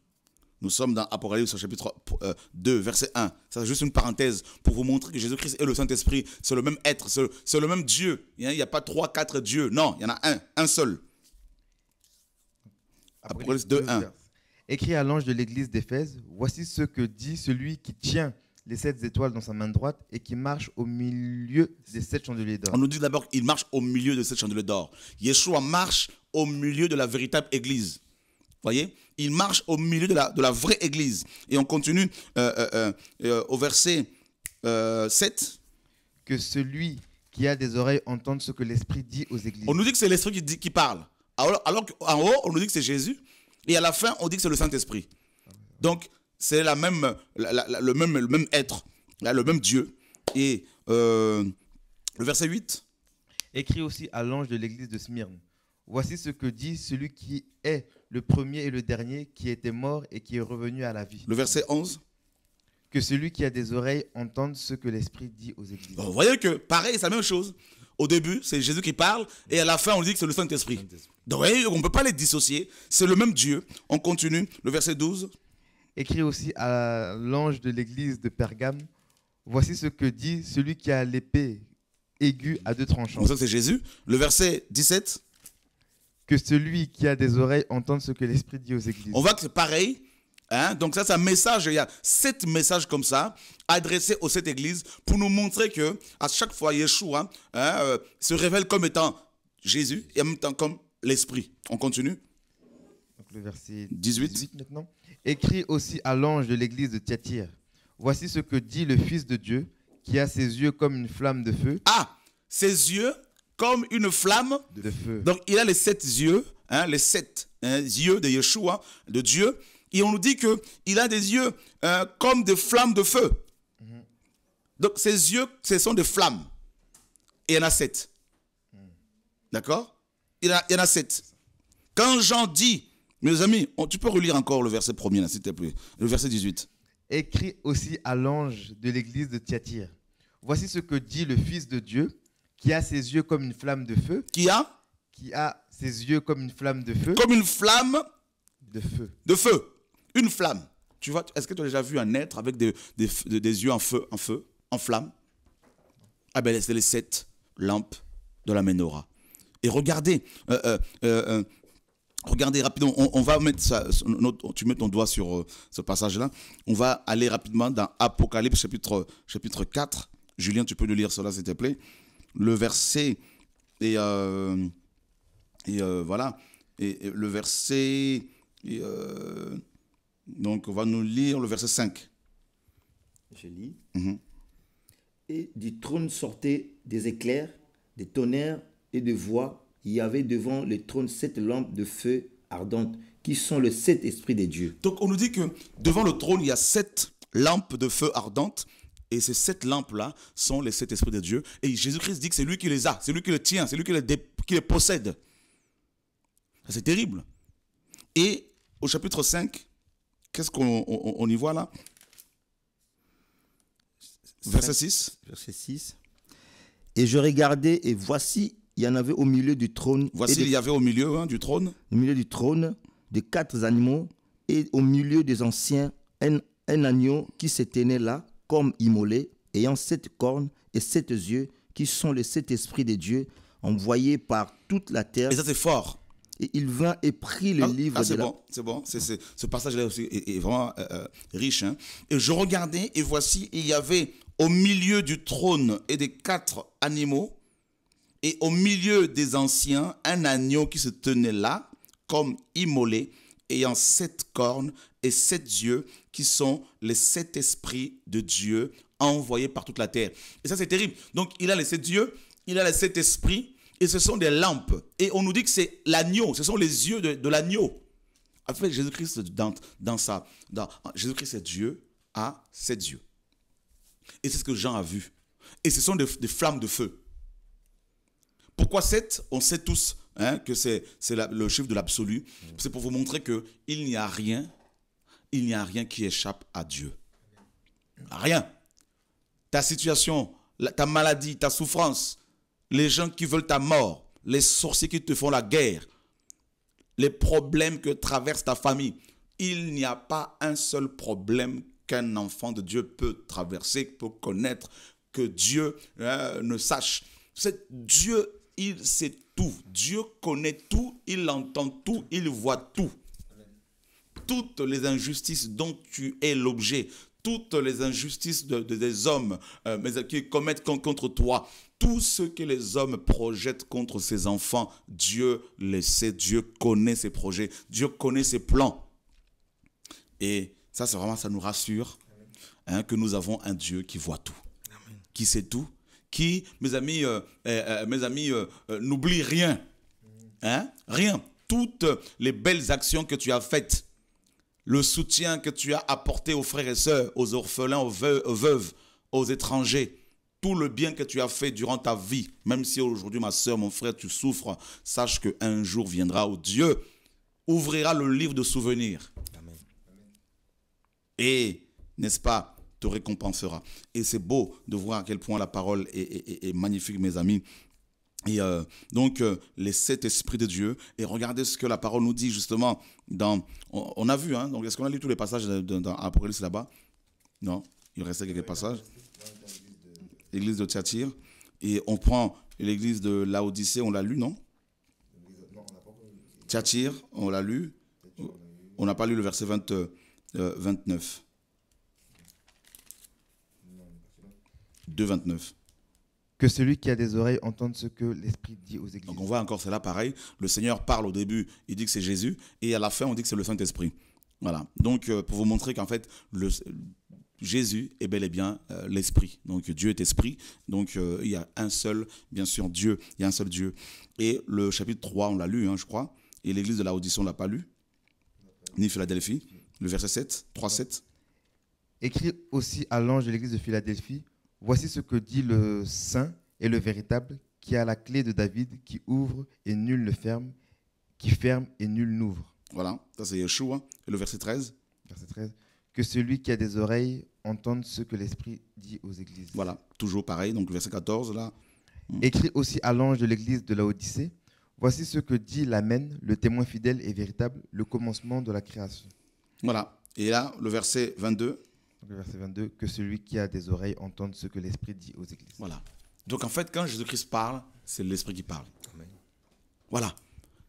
Nous sommes dans Apocalypse chapitre 2, euh, verset 1. C'est juste une parenthèse pour vous montrer que Jésus-Christ et le Saint-Esprit, c'est le même être, c'est le, même Dieu. Il n'y a pas trois, quatre dieux. Non, il y en a un, un seul. Apocalypse 2.1. Écrit à l'ange de l'église d'Éphèse, voici ce que dit celui qui tient les sept étoiles dans sa main droite et qui marche au milieu des sept chandeliers d'or. On nous dit d'abord qu'il marche au milieu des sept chandeliers d'or. Yeshua marche au milieu de la véritable église. Voyez Il marche au milieu de la, vraie église. Et on continue euh, euh, euh, au verset 7. Que celui qui a des oreilles entende ce que l'Esprit dit aux églises. On nous dit que c'est l'Esprit qui parle. Alors, alors qu'en haut, on nous dit que c'est Jésus. Et à la fin, on dit que c'est le Saint-Esprit. Donc, c'est la même, le, même, le même être, le même Dieu. Et euh, le verset 8. Écrit aussi à l'ange de l'église de Smyrne. Voici ce que dit celui qui est le premier et le dernier, qui était mort et qui est revenu à la vie. Le verset 11. Que celui qui a des oreilles entende ce que l'Esprit dit aux églises. Vous voyez que, pareil, c'est la même chose. Au début, c'est Jésus qui parle, et à la fin, on dit que c'est le Saint-Esprit. Donc, on ne peut pas les dissocier. C'est le même Dieu. On continue, le verset 12. Écrit aussi à l'ange de l'église de Pergame Voici ce que dit celui qui a l'épée aiguë à deux tranchants. ça, c'est Jésus. Le verset 17. Que celui qui a des oreilles entende ce que l'Esprit dit aux églises. On voit que c'est pareil. Hein? Donc ça, c'est un message. Il y a sept messages comme ça adressés aux sept églises pour nous montrer que à chaque fois, Yeshua hein, euh, se révèle comme étant Jésus et en même temps comme l'Esprit. On continue Donc le verset 18. écrit maintenant. Écrit aussi à l'ange de l'église de Thyatire. Voici ce que dit le Fils de Dieu qui a ses yeux comme une flamme de feu. Ah, ses yeux comme une flamme de feu. Donc il a les sept yeux, hein, les sept yeux de Yeshua, de Dieu. Et on nous dit qu'il a des yeux euh, comme des flammes de feu. Mhm. Donc ses yeux, ce sont des flammes. Et il y en a sept. Mhm. D'accord il, y en a sept. Quand Jean dit, mes amis, tu peux relire encore le verset premier, s'il te plaît. Le verset 18. Écrit aussi à l'ange de l'église de Thyatire. Voici ce que dit le Fils de Dieu, qui a ses yeux comme une flamme de feu. Qui a Qui a ses yeux comme une flamme de feu. Comme une flamme de feu. De feu. Une flamme. Tu vois, est-ce que tu as déjà vu un être avec des, yeux en feu, en feu, en flamme Ah ben, c'est les sept lampes de la menorah. Et regardez, euh, euh, euh, regardez rapidement, on, va mettre ça, tu mets ton doigt sur ce passage-là, on va aller rapidement dans Apocalypse chapitre, chapitre 4. Julien, tu peux nous lire cela, s'il te plaît. Le verset, et, et voilà, et, le verset... Donc, on va nous lire le verset 5. Je lis. Mhm. Et du trône sortaient des éclairs, des tonnerres et des voix. Il y avait devant le trône sept lampes de feu ardentes, qui sont les sept esprits des dieux. Donc, on nous dit que devant le trône, il y a sept lampes de feu ardentes. Et ces sept lampes-là sont les sept esprits des dieux. Et Jésus-Christ dit que c'est lui qui les a, c'est lui qui les tient, c'est lui qui les, qui les possède. C'est terrible. Et au chapitre 5, Qu'est-ce qu'on y voit là Verset 6. Verset 6. Et je regardais, et voici, il y en avait au milieu du trône. Voici, il y avait au milieu hein, du trône. Au milieu du trône, de quatre animaux, et au milieu des anciens, un, agneau qui se tenait là, comme immolé, ayant sept cornes et sept yeux, qui sont les sept esprits de Dieu, envoyés par toute la terre. Et ça, c'est fort. Et il vint et prit le ah, livre ah, de bon, C'est bon, c'est bon. Ce passage-là est, vraiment euh, euh, riche. Hein. Et je regardais, et voici, il y avait au milieu du trône et des quatre animaux, et au milieu des anciens, un agneau qui se tenait là, comme immolé, ayant sept cornes et sept yeux, qui sont les sept esprits de Dieu envoyés par toute la terre. Et ça, c'est terrible. Donc, il a les sept yeux, il a les sept esprits, et ce sont des lampes. Et on nous dit que c'est l'agneau, ce sont les yeux de, l'agneau. En fait, Jésus-Christ, dans, dans sa. Jésus-Christ est Dieu, à sept yeux. Et c'est ce que Jean a vu. Et ce sont des, flammes de feu. Pourquoi sept On sait tous hein, que c'est, c'est le chiffre de l'absolu. C'est pour vous montrer que il n'y a rien, il n'y a rien qui échappe à Dieu. Rien. Ta situation, ta maladie, ta souffrance, les gens qui veulent ta mort, les sorciers qui te font la guerre, les problèmes que traverse ta famille. Il n'y a pas un seul problème qu'un enfant de Dieu peut traverser, peut connaître, que Dieu euh, ne sache. C'est Dieu, il sait tout. Dieu connaît tout, il entend tout, il voit tout. Toutes les injustices dont tu es l'objet, toutes les injustices de, des hommes euh, mais, qui commettent contre toi. Tout ce que les hommes projettent contre ses enfants, Dieu le sait, Dieu connaît ses projets, Dieu connaît ses plans. Et ça, c'est vraiment, ça nous rassure hein, que nous avons un Dieu qui voit tout, qui sait tout, qui, mes amis, euh, euh, mes amis, n'oublie rien, hein, rien. Toutes les belles actions que tu as faites, le soutien que tu as apporté aux frères et sœurs, aux orphelins, aux, veuves, aux, étrangers, tout le bien que tu as fait durant ta vie, même si aujourd'hui ma sœur, mon frère, tu souffres, sache qu'un jour viendra où Dieu ouvrira le livre de souvenirs. Et, n'est-ce pas, te récompensera. Et c'est beau de voir à quel point la parole est magnifique, mes amis. Et euh, donc, euh, les sept esprits de Dieu. Et regardez ce que la parole nous dit justement. on, a vu, hein, est-ce qu'on a lu tous les passages de, là-bas Non, il restait quelques passages. L'église de Thyatire. Et on prend l'église de Laodicée, on l'a lu, non Thyatire, on l'a lu. On n'a pas lu le verset 29. 2, 29. Que celui qui a des oreilles entende ce que l'Esprit dit aux églises. Donc on voit encore cela pareil. Le Seigneur parle au début, il dit que c'est Jésus, et à la fin, on dit que c'est le Saint-Esprit. Voilà. Donc euh, pour vous montrer qu'en fait, le, Jésus est bel et bien euh, l'Esprit. Donc Dieu est Esprit. Donc euh, il y a un seul, bien sûr, Dieu. Il y a un seul Dieu. Et le chapitre 3, on l'a lu, hein, je crois. Et l'église de la Audition ne l'a pas lu. Ni Philadelphie. Le verset 7, 3, 7. Écrit aussi à l'ange de l'église de Philadelphie Voici ce que dit le saint et le véritable qui a la clé de David, qui ouvre et nul ne ferme, qui ferme et nul n'ouvre. Voilà, ça c'est Yeshua. Et le verset 13 Verset 13. Que celui qui a des oreilles entende ce que l'Esprit dit aux églises. Voilà, toujours pareil. Donc le verset 14 là. Hmm. Écrit aussi à l'ange de l'église de la Odyssée. Voici ce que dit l'Amen, le témoin fidèle et véritable, le commencement de la création. Voilà. Et là, le verset 22 verset 22, que celui qui a des oreilles entende ce que l'Esprit dit aux églises. Voilà. Donc en fait, quand Jésus-Christ parle, c'est l'Esprit qui parle. Voilà.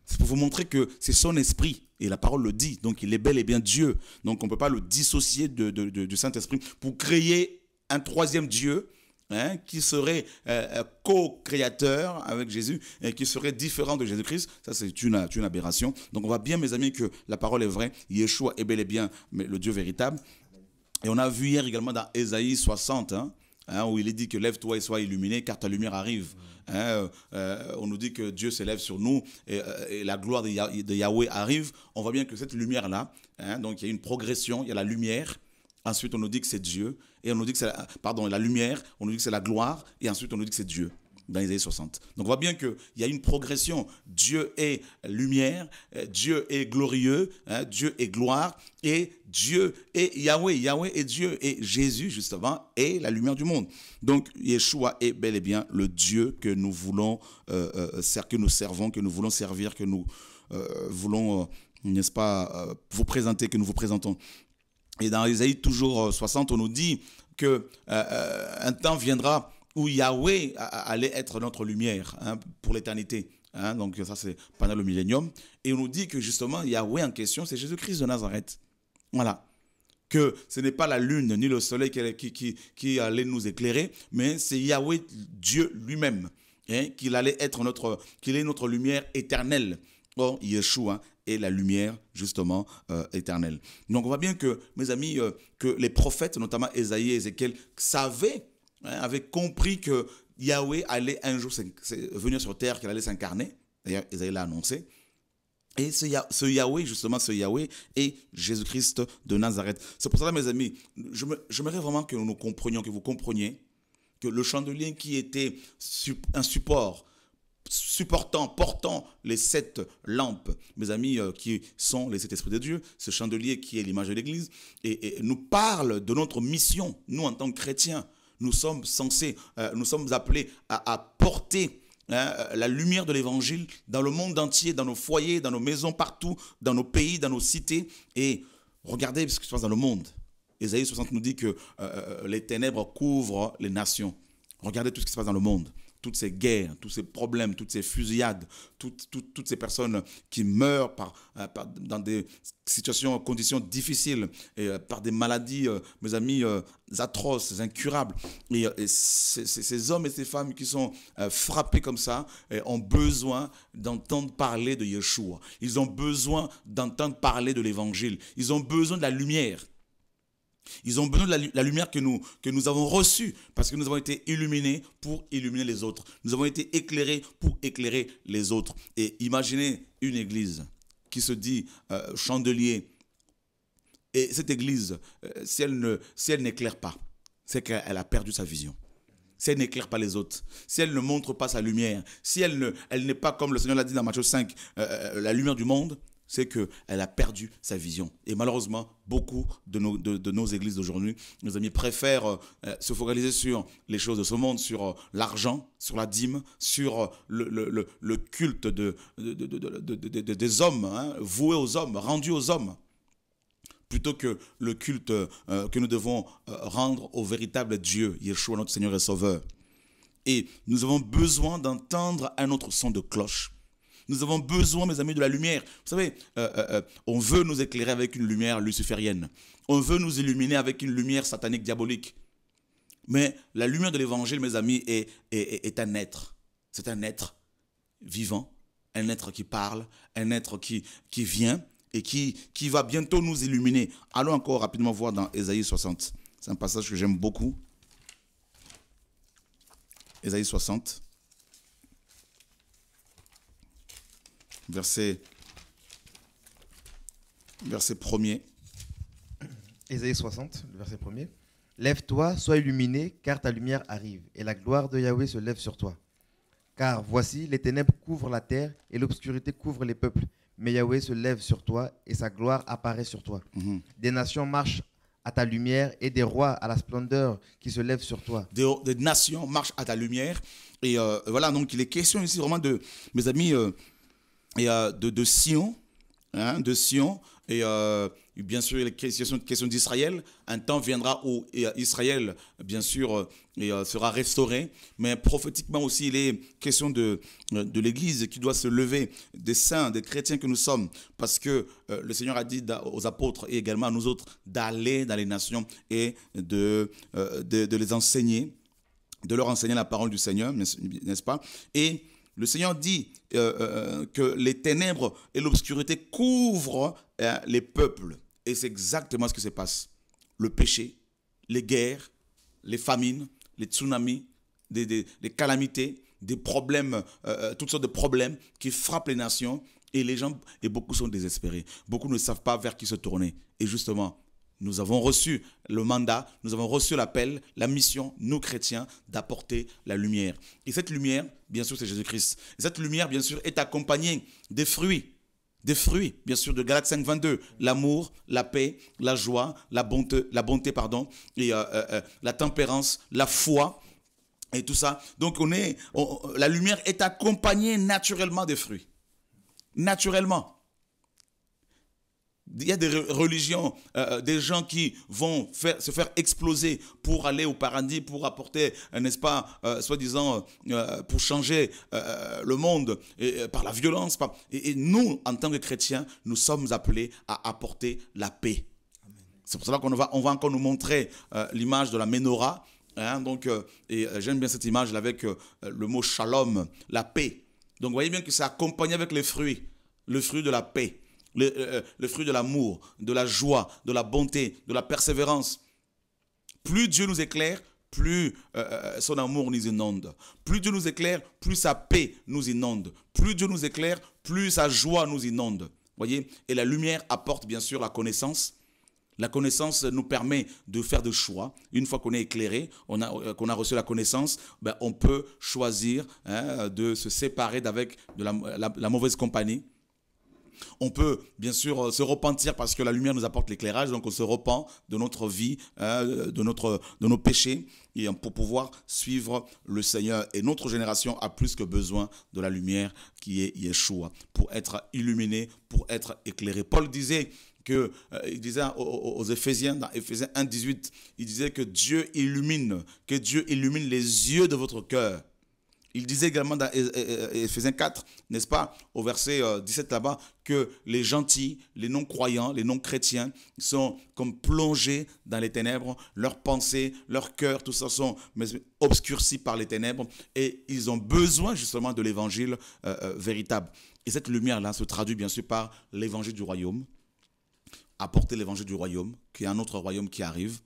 C'est pour vous montrer que c'est son esprit. Et la parole le dit. Donc il est bel et bien Dieu. Donc on ne peut pas le dissocier de, du Saint-Esprit pour créer un troisième Dieu hein, qui serait euh, euh, co-créateur avec Jésus et qui serait différent de Jésus-Christ. Ça, c'est une, une aberration. Donc on voit bien, mes amis, que la parole est vraie. Yeshua est bel et bien le Dieu véritable. Et on a vu hier également dans Ésaïe 60, hein, hein, où il est dit que lève-toi et sois illuminé, car ta lumière arrive. Hein, euh, on nous dit que Dieu s'élève sur nous et, euh, la gloire de, Yahweh arrive. On voit bien que cette lumière-là, donc il y a une progression, il y a la lumière. Ensuite, on nous dit que c'est Dieu. Et on nous dit que c'est pardon, la lumière. On nous dit que c'est la gloire. Et ensuite, on nous dit que c'est Dieu dans les années 60. Donc on voit bien qu'il y a une progression. Dieu est lumière, euh, Dieu est glorieux, hein, Dieu est gloire, et Dieu est Yahweh, Yahweh est Dieu, et Jésus, justement, est la lumière du monde. Donc Yeshua est bel et bien le Dieu que nous voulons, euh, euh que nous servons, que nous voulons servir, que nous euh, voulons, n'est-ce pas, vous présenter, que nous vous présentons. Et dans Isaïe toujours 60, on nous dit que un temps viendra où Yahweh allait être notre lumière hein, pour l'éternité. Hein. donc ça c'est pendant le millénium. Et on nous dit que justement Yahweh en question, c'est Jésus-Christ de Nazareth. Voilà. Que ce n'est pas la lune ni le soleil qui, qui, allait nous éclairer, mais c'est Yahweh Dieu lui-même, hein, qu'il allait être notre, qu'il est notre lumière éternelle. Or, Yeshua est la lumière justement euh, éternelle. Donc on voit bien que, mes amis, euh, que les prophètes, notamment Ésaïe et Ézéchiel, savaient avait hein, avaient compris que Yahweh allait un jour venir sur terre, qu'il allait s'incarner. D'ailleurs, Isaïe l'a annoncé. Et ce, Yahweh, justement, ce Yahweh est Jésus-Christ de Nazareth. C'est pour ça, mes amis, j'aimerais vraiment que nous comprenions, que vous compreniez que le chandelier qui était un support, supportant, portant les sept lampes, mes amis, euh, qui sont les sept esprits de Dieu, ce chandelier qui est l'image de l'Église, et, et nous parle de notre mission, nous en tant que chrétiens nous sommes censés, euh, nous sommes appelés à, porter hein, la lumière de l'évangile dans le monde entier, dans nos foyers, dans nos maisons, partout, dans nos pays, dans nos cités. Et regardez ce qui se passe dans le monde. Ésaïe 60 nous dit que euh, euh, les ténèbres couvrent les nations. Regardez tout ce qui se passe dans le monde toutes ces guerres, tous ces problèmes, toutes ces fusillades, toutes, ces personnes qui meurent euh, par, dans des situations, conditions difficiles, et, euh, par des maladies, euh, mes amis, atroces, incurables. Et, ces, ces, hommes et ces femmes qui sont frappés comme ça ont besoin d'entendre parler de Yeshua. Ils ont besoin d'entendre parler de l'Évangile. Ils ont besoin de la lumière. Ils ont besoin de la, lumière que nous, que nous avons reçue parce que nous avons été illuminés pour illuminer les autres. Nous avons été éclairés pour éclairer les autres. Et imaginez une église qui se dit euh, chandelier. Et cette église, euh, si elle ne, si n'éclaire pas, c'est qu'elle a perdu sa vision. Si elle n'éclaire pas les autres, si elle ne montre pas sa lumière, si elle ne, elle n'est pas comme le Seigneur l'a dit dans Matthieu 5, euh, la lumière du monde, c'est qu'elle a perdu sa vision. Et malheureusement, beaucoup de nos, églises d'aujourd'hui, nos amis, préfèrent euh, se focaliser sur les choses de ce monde, sur euh, l'argent, sur la dîme, sur euh, le, culte des hommes, hein, voués aux hommes, rendus aux hommes plutôt que le culte que nous devons rendre au véritable Dieu, Yeshua, notre Seigneur et Sauveur. Et nous avons besoin d'entendre un autre son de cloche nous avons besoin, mes amis, de la lumière. Vous savez, euh, euh, euh, on veut nous éclairer avec une lumière luciférienne. On veut nous illuminer avec une lumière satanique diabolique. Mais la lumière de l'évangile, mes amis, est, est, un être. C'est un être vivant, un être qui parle, un être qui, qui vient et qui, qui va bientôt nous illuminer. Allons encore rapidement voir dans Ésaïe 60. C'est un passage que j'aime beaucoup. Ésaïe 60. verset, verset 1er. Ésaïe 60, verset 1 Lève-toi, sois illuminé, car ta lumière arrive, et la gloire de Yahweh se lève sur toi. Car voici, les ténèbres couvrent la terre, et l'obscurité couvre les peuples. Mais Yahweh se lève sur toi, et sa gloire apparaît sur toi. Mhm. Des nations marchent à ta lumière, et des rois à la splendeur qui se lèvent sur toi. Des, nations marchent à ta lumière. Et euh, voilà, donc il est question ici vraiment de, mes amis, euh, de, de, Sion, hein, de Sion, et euh, bien sûr, la question, question d'Israël, un temps viendra où euh, Israël, bien sûr, euh, sera restauré, mais prophétiquement aussi, il est question de, de l'Église qui doit se lever, des saints, des chrétiens que nous sommes, parce que le Seigneur a dit aux apôtres et également à nous autres d'aller dans les nations et de, de, les enseigner, de leur enseigner la parole du Seigneur, n'est-ce pas Et le Seigneur dit euh, euh, que les ténèbres et l'obscurité couvrent euh, les peuples. Et c'est exactement ce qui se passe. Le péché, les guerres, les famines, les tsunamis, des, calamités, des problèmes, toutes sortes de problèmes qui frappent les nations. Et les gens, et beaucoup sont désespérés. Beaucoup ne savent pas vers qui se tourner. Et justement, nous avons reçu le mandat, nous avons reçu l'appel, la mission, nous chrétiens, d'apporter la lumière. Et cette lumière, bien sûr, c'est Jésus-Christ. Cette lumière, bien sûr, est accompagnée des fruits. Des fruits, bien sûr, de Galates 5, 22. L'amour, la paix, la joie, la bonté, la bonté pardon, et euh, euh, euh, la tempérance, la foi et tout ça. Donc, on est, la lumière est accompagnée naturellement des fruits. Naturellement. Il y a des religions, euh, des gens qui vont faire, se faire exploser pour aller au paradis, pour apporter, euh, n'est-ce pas, euh, soi-disant, pour changer le monde par la violence. Et, nous, en tant que chrétiens, nous sommes appelés à apporter la paix. C'est pour cela qu'on va, on va encore nous montrer l'image de la menorah. Hein, donc, et j'aime bien cette image avec le mot shalom, la paix. Donc, vous voyez bien que c'est accompagné avec les fruits, le fruit de la paix. Euh, euh, le, fruit de l'amour, de la joie, de la bonté, de la persévérance. Plus Dieu nous éclaire, plus euh, son amour nous inonde. Plus Dieu nous éclaire, plus sa paix nous inonde. Plus Dieu nous éclaire, plus sa joie nous inonde. Voyez Et la lumière apporte bien sûr la connaissance. La connaissance nous permet de faire des choix. Une fois qu'on est éclairé, qu'on a, a reçu la connaissance, ben on peut choisir hein, de se séparer d'avec de la mauvaise compagnie on peut bien sûr euh, se repentir parce que la lumière nous apporte l'éclairage, donc on se repent de notre vie, hein, euh, de, notre, de nos péchés, et pour pouvoir suivre le Seigneur. Et notre génération a plus que besoin de la lumière qui est Yeshua, pour être illuminé, pour être éclairé. Paul disait, que, euh, il disait aux, Éphésiens, dans Éphésiens 1.18, il disait que Dieu illumine, que Dieu illumine les yeux de votre cœur il disait également dans Ephésiens 4, n'est-ce pas, au verset 17 euh, là-bas, que les gentils, les non-croyants, les non-chrétiens sont comme plongés dans les ténèbres. Leurs pensées, leurs cœurs, tout ça sont obscurcis par les ténèbres et ils ont besoin justement de l'évangile euh, euh, véritable. Et cette lumière-là se traduit bien sûr par l'évangile du royaume, apporter l'évangile du royaume, qui est un autre royaume qui arrive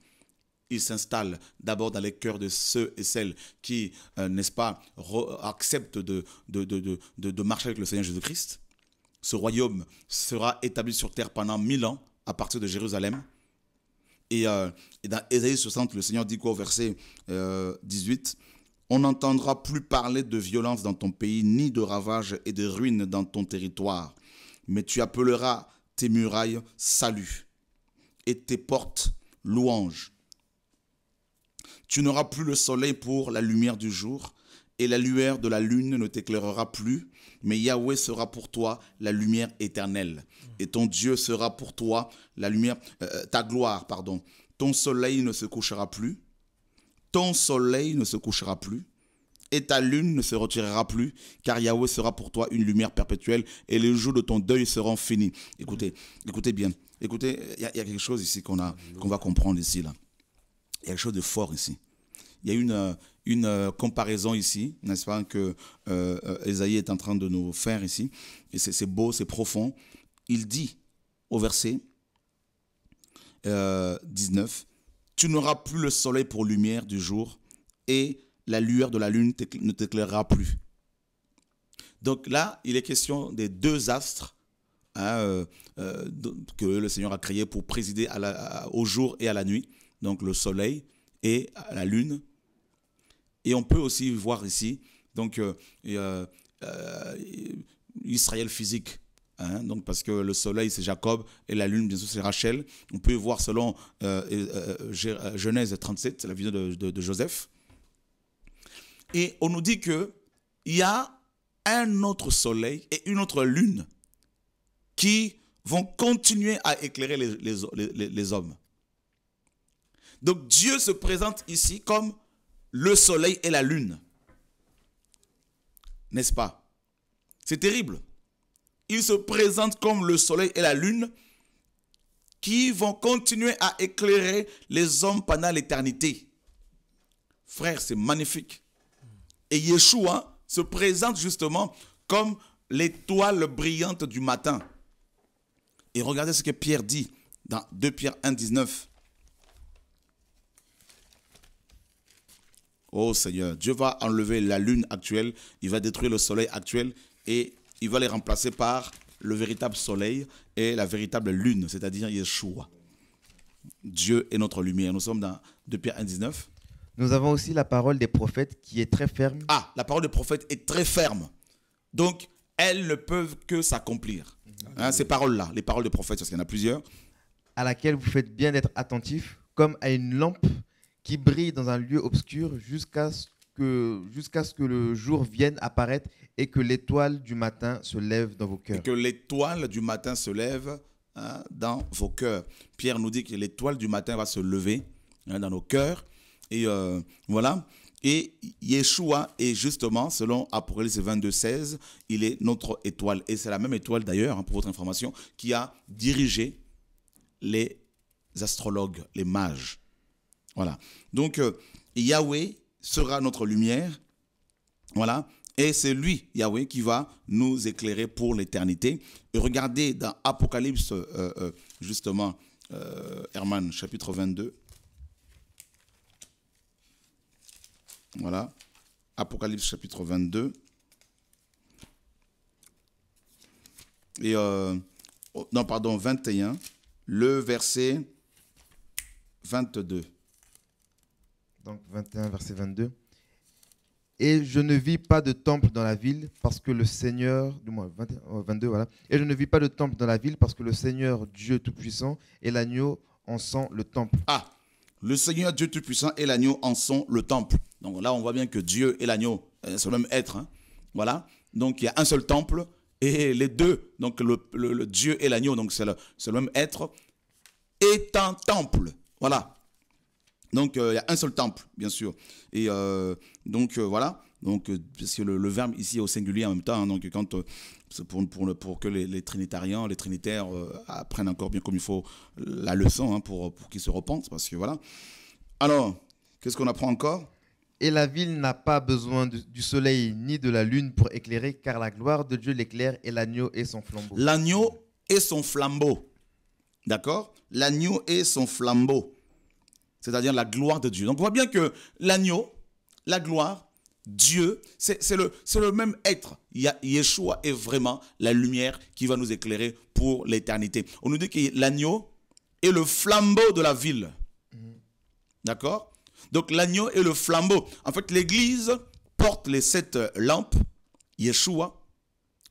il s'installe d'abord dans les cœurs de ceux et celles qui, euh, n'est-ce pas, acceptent de, de, marcher avec le Seigneur Jésus-Christ. Ce royaume sera établi sur terre pendant mille ans à partir de Jérusalem. Et, euh, dans Ésaïe 60, le Seigneur dit quoi au verset 18 euh, On n'entendra plus parler de violence dans ton pays, ni de ravages et de ruines dans ton territoire. Mais tu appelleras tes murailles salut et tes portes louanges tu n'auras plus le soleil pour la lumière du jour, et la lueur de la lune ne t'éclairera plus, mais Yahweh sera pour toi la lumière éternelle, et ton Dieu sera pour toi la lumière, euh, euh, ta gloire, pardon. Ton soleil ne se couchera plus, ton soleil ne se couchera plus, et ta lune ne se retirera plus, car Yahweh sera pour toi une lumière perpétuelle, et les jours de ton deuil seront finis. Écoutez, écoutez bien, écoutez, il y, y, a quelque chose ici qu'on a, qu'on va comprendre ici là. Il y a quelque chose de fort ici. Il y a une, euh, une euh, comparaison ici, n'est-ce pas, que euh, euh, Esaïe est en train de nous faire ici. Et c'est beau, c'est profond. Il dit au verset 19, Tu n'auras plus le soleil pour lumière du jour et la lueur de la lune ne t'éclairera plus. Donc là, il est question des deux astres hein, que le Seigneur a créés pour présider à la, au jour et à la nuit donc le soleil et la lune. Et on peut aussi voir ici, donc, euh, euh, euh, Israël physique. Hein, donc parce que le soleil c'est Jacob et la lune bien sûr c'est Rachel. On peut voir selon Genèse 37, la vision de, Joseph. Et on nous dit que il y a un autre soleil et une autre lune qui vont continuer à éclairer les hommes. Donc Dieu se présente ici comme le soleil et la lune. N'est-ce pas C'est terrible. Il se présente comme le soleil et la lune qui vont continuer à éclairer les hommes pendant l'éternité. Frère, c'est magnifique. Et Yeshua se présente justement comme l'étoile brillante du matin. Et regardez ce que Pierre dit dans 2 Pierre 1, 19. Oh Seigneur, Dieu va enlever la lune actuelle, il va détruire le soleil actuel et il va les remplacer par le véritable soleil et la véritable lune, c'est-à-dire Yeshua. Dieu est notre lumière. Nous sommes dans 2 Pierre 1, 19. Nous avons aussi la parole des prophètes qui est très ferme. Ah, la parole des prophètes est très ferme. Donc, elles ne peuvent que s'accomplir. Hein, ces paroles-là, les paroles des prophètes, parce qu'il y en a plusieurs. À laquelle vous faites bien d'être attentif, comme à une lampe qui brille dans un lieu obscur jusqu'à ce que, jusqu'à ce que le jour vienne apparaître et que l'étoile du matin se lève dans vos cœurs. Et que l'étoile du matin se lève hein, dans vos cœurs. Pierre nous dit que l'étoile du matin va se lever hein, dans nos cœurs. Et euh, voilà. Et Yeshua est justement, selon Apocalypse 22.16, il est notre étoile. Et c'est la même étoile d'ailleurs, hein, pour votre information, qui a dirigé les astrologues, les mages voilà. Donc, euh, Yahweh sera notre lumière. Voilà. Et c'est lui, Yahweh, qui va nous éclairer pour l'éternité. Et regardez dans Apocalypse, euh, euh, justement, Herman, chapitre 22. Voilà. Apocalypse, chapitre 22. Et, oh, non, pardon, 21. Le verset 22 donc 21, verset 22. Et je ne vis pas de temple dans la ville parce que le Seigneur, du moins 22, voilà. Et je ne vis pas de temple dans la ville parce que le Seigneur Dieu Tout-Puissant et l'agneau en sont le temple. Ah, le Seigneur Dieu Tout-Puissant et l'agneau en sont le temple. Donc là, on voit bien que Dieu et l'agneau, hein, c'est le même être. Hein. Voilà. Donc il y a un seul temple et les deux, donc le, Dieu et l'agneau, donc c'est le, le même être, est un temple. Voilà. Donc, euh, il y a un seul temple, bien sûr. Et euh, donc, euh, voilà. Donc, parce que le, verbe ici est au singulier en même temps. Hein, donc, quand, pour, pour, pour, que les, trinitariens, les trinitaires apprennent encore bien comme il faut la leçon hein, pour, qu'ils se repentent. Parce que voilà. Alors, qu'est-ce qu'on apprend encore Et la ville n'a pas besoin du soleil ni de la lune pour éclairer, car la gloire de Dieu l'éclaire et l'agneau est son flambeau. L'agneau est son flambeau. D'accord L'agneau est son flambeau c'est-à-dire la gloire de Dieu. Donc on voit bien que l'agneau, la gloire, Dieu, c'est le, le même être. Yeshua est vraiment la lumière qui va nous éclairer pour l'éternité. On nous dit que l'agneau est le flambeau de la ville. Mm-hmm. D'accord Donc l'agneau est le flambeau. En fait, l'Église porte les sept lampes, Yeshua,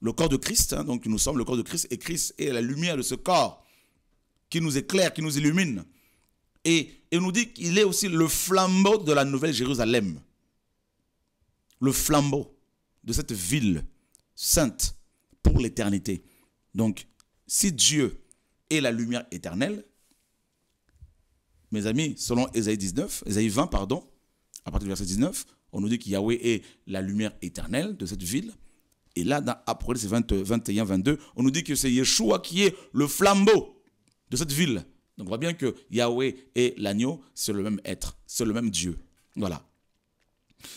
le corps de Christ, hein, donc nous sommes le corps de Christ, et Christ est la lumière de ce corps qui nous éclaire, qui nous illumine. Et il nous dit qu'il est aussi le flambeau de la Nouvelle Jérusalem. Le flambeau de cette ville sainte pour l'éternité. Donc, si Dieu est la lumière éternelle, mes amis, selon Ésaïe 19, 20, pardon, à partir du verset 19, on nous dit que Yahweh est la lumière éternelle de cette ville. Et là, dans Apocalypse 21, 22, on nous dit que c'est Yeshua qui est le flambeau de cette ville. Donc on voit bien que Yahweh et l'agneau, c'est le même être, c'est le même Dieu. Voilà.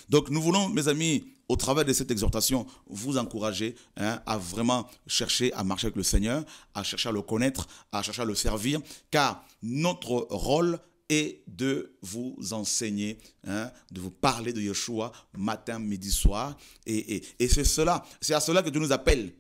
Donc nous voulons, mes amis, au travers de cette exhortation, vous encourager hein, à vraiment chercher à marcher avec le Seigneur, à chercher à le connaître, à chercher à le servir, car notre rôle est de vous enseigner, hein, de vous parler de Yeshua matin, midi, soir. Et, et c'est cela, c'est à cela que Dieu nous appelle.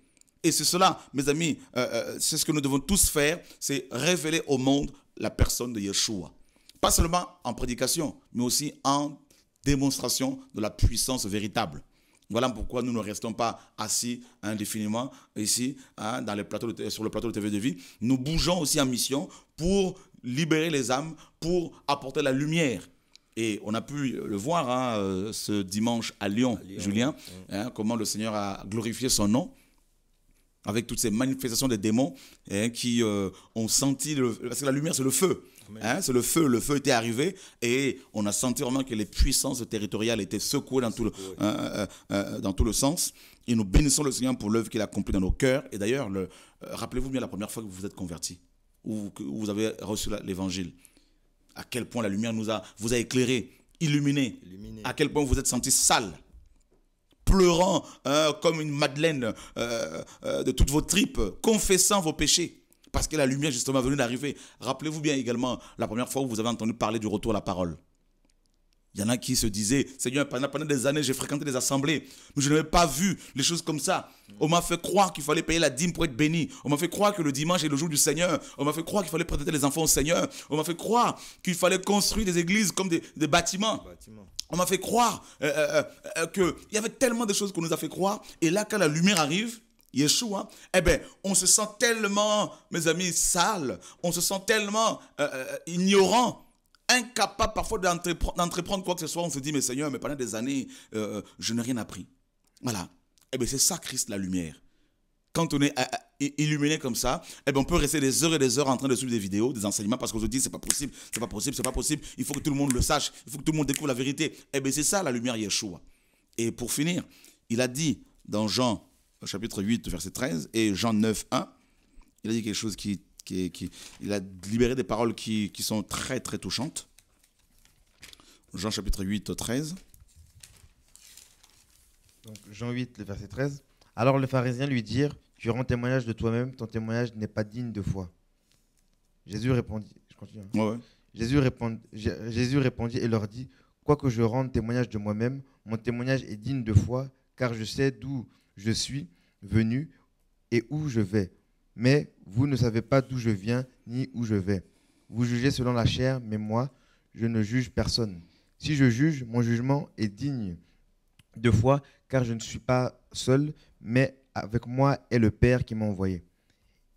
Et c'est cela, mes amis, euh, euh, c'est ce que nous devons tous faire, c'est révéler au monde la personne de Yeshua. Pas seulement en prédication, mais aussi en démonstration de la puissance véritable. Voilà pourquoi nous ne restons pas assis indéfiniment ici, hein, dans les plateaux sur le plateau de TV de vie. Nous bougeons aussi en mission pour libérer les âmes, pour apporter la lumière. Et on a pu le voir hein, euh, ce dimanche à Lyon, Julien, mm. hein, comment le Seigneur a glorifié son nom avec toutes ces manifestations des démons hein, qui euh, ont senti, parce que la lumière c'est le feu, hein, c'est le feu, le feu était arrivé et on a senti vraiment que les puissances territoriales étaient secouées dans, tout le, hein, euh, euh, dans tout le sens. Et nous bénissons le Seigneur pour l'œuvre qu'il a accomplie dans nos cœurs. Et d'ailleurs, rappelez-vous bien la première fois que vous vous êtes converti ou que vous avez reçu l'évangile. À quel point la lumière nous a, vous a éclairé, illuminé, illuminé. À quel point vous vous êtes senti sale pleurant hein, comme une madeleine euh, euh, de toutes vos tripes, confessant vos péchés. Parce que la lumière, justement, venue d'arriver. Rappelez-vous bien également la première fois où vous avez entendu parler du retour à la parole. Il y en a qui se disaient, Seigneur, pendant des années, j'ai fréquenté des assemblées, mais je n'avais pas vu les choses comme ça. On m'a fait croire qu'il fallait payer la dîme pour être béni. On m'a fait croire que le dimanche est le jour du Seigneur. On m'a fait croire qu'il fallait présenter les enfants au Seigneur. On m'a fait croire qu'il fallait construire des églises comme des, bâtiments. On m'a fait croire euh, euh, euh, que qu'il y avait tellement de choses qu'on nous a fait croire. Et là, quand la lumière arrive, Yeshua, eh bien, on se sent tellement, mes amis, sale, on se sent tellement ignorant, incapable parfois d'entreprendre quoi que ce soit. On se dit, mais Seigneur, mais pendant des années, je n'ai rien appris. Voilà. Eh bien, c'est ça, Christ, la lumière quand on est euh, euh, illuminé comme ça, eh ben, on peut rester des heures et des heures en train de suivre des vidéos, des enseignements, parce qu'on se dit, c'est pas possible, c'est pas possible, c'est pas possible, il faut que tout le monde le sache, il faut que tout le monde découvre la vérité. Et eh bien, c'est ça la lumière Yeshua. Et pour finir, il a dit dans Jean chapitre 8, verset 13, et Jean 9, 1, il a dit quelque chose qui... qui, il a libéré des paroles qui, sont très, très touchantes. Jean chapitre 8, 13. Donc Jean 8, le verset 13. Alors le pharisiens lui dirent, tu rends témoignage de toi-même, ton témoignage n'est pas digne de foi. Jésus répondit, hein. Jésus, Jésus répondit et leur dit, quoique je rende témoignage de moi-même, mon témoignage est digne de foi, car je sais d'où je suis venu et où je vais. Mais vous ne savez pas d'où je viens ni où je vais. Vous jugez selon la chair, mais moi, je ne juge personne. Si je juge, mon jugement est digne de foi, car je ne suis pas seul, mais avec moi est le Père qui m'a envoyé.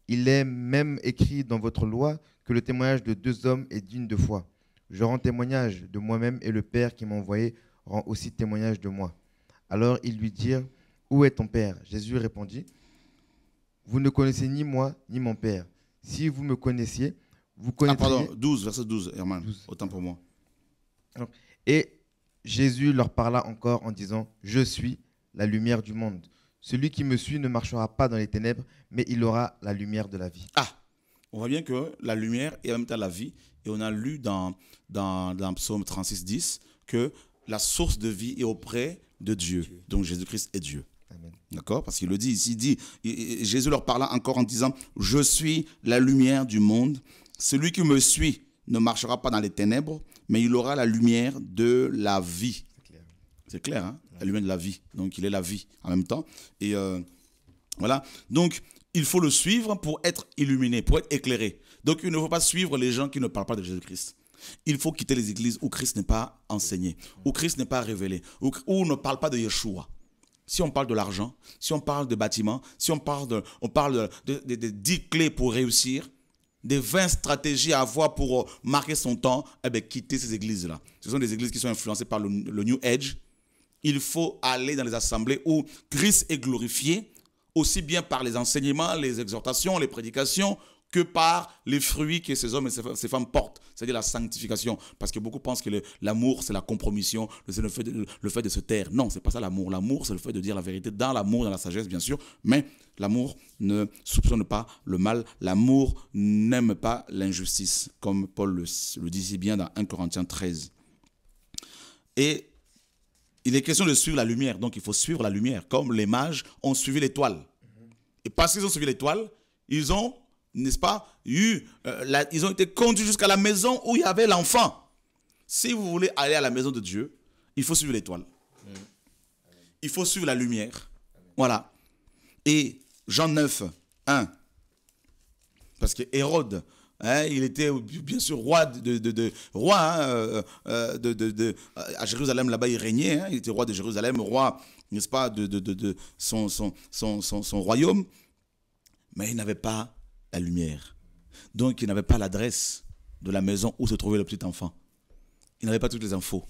Il est même écrit dans votre loi que le témoignage de deux hommes est digne de foi. Je rends témoignage de moi-même et le Père qui m'a envoyé rend aussi témoignage de moi. Alors ils lui dirent, Où est ton Père Jésus répondit, Vous ne connaissez ni moi ni mon Père. Si vous me connaissiez, vous connaissez. Ah pardon, 12, verset 12, Herman, autant pour moi. et Jésus leur parla encore en disant, Je suis la lumière du monde. Celui qui me suit ne marchera pas dans les ténèbres, mais il aura la lumière de la vie. Ah, on voit bien que la lumière est en même temps la vie. Et on a lu dans, dans, dans Psaume 36, que la source de vie est auprès de Dieu. Donc Jésus-Christ est Dieu. D'accord Parce qu'il le dit ici, dit, Jésus leur parla encore en disant, je suis la lumière du monde. Celui qui me suit ne marchera pas dans les ténèbres, mais il aura la lumière de la vie. C'est clair, hein elle lui la vie. Donc il est la vie en même temps. Et euh, voilà. Donc il faut le suivre pour être illuminé, pour être éclairé. Donc il ne faut pas suivre les gens qui ne parlent pas de Jésus-Christ. Il faut quitter les églises où Christ n'est pas enseigné, où Christ n'est pas révélé, où, on ne parle pas de Yeshua. Si on parle de l'argent, si on parle de bâtiments, si on parle de, on parle de, 10 clés pour réussir, des 20 stratégies à avoir pour euh, marquer son temps, eh bien, quitter ces églises-là. Ce sont des églises qui sont influencées par le New Age, il faut aller dans les assemblées où Christ est glorifié, aussi bien par les enseignements, les exhortations, les prédications, que par les fruits que ces hommes et ces femmes portent, c'est-à-dire la sanctification. Parce que beaucoup pensent que l'amour, c'est la compromission, c'est le fait, de, se taire. Non, ce n'est pas ça l'amour. L'amour, c'est le fait de dire la vérité dans l'amour, dans la sagesse, bien sûr, mais l'amour ne soupçonne pas le mal. L'amour n'aime pas l'injustice, comme Paul le, le dit si bien dans 1 Corinthiens 13. Et il est question de suivre la lumière, donc il faut suivre la lumière, comme les mages ont suivi l'étoile. Et parce qu'ils ont suivi l'étoile, ils ont, n'est-ce pas, eu, euh, ils ont été conduits jusqu'à la maison où il y avait l'enfant. Si vous voulez aller à la maison de Dieu, il faut suivre l'étoile. Il faut suivre la lumière. Voilà. Et Jean 9, 1. Parce que Hérode Hein, il était bien sûr roi de, roi hein, euh, euh, de, à Jérusalem là-bas il régnait hein. il était roi de Jérusalem roi n'est-ce pas de, son, son, royaume mais il n'avait pas la lumière donc il n'avait pas l'adresse de la maison où se trouvait le petit enfant il n'avait pas toutes les infos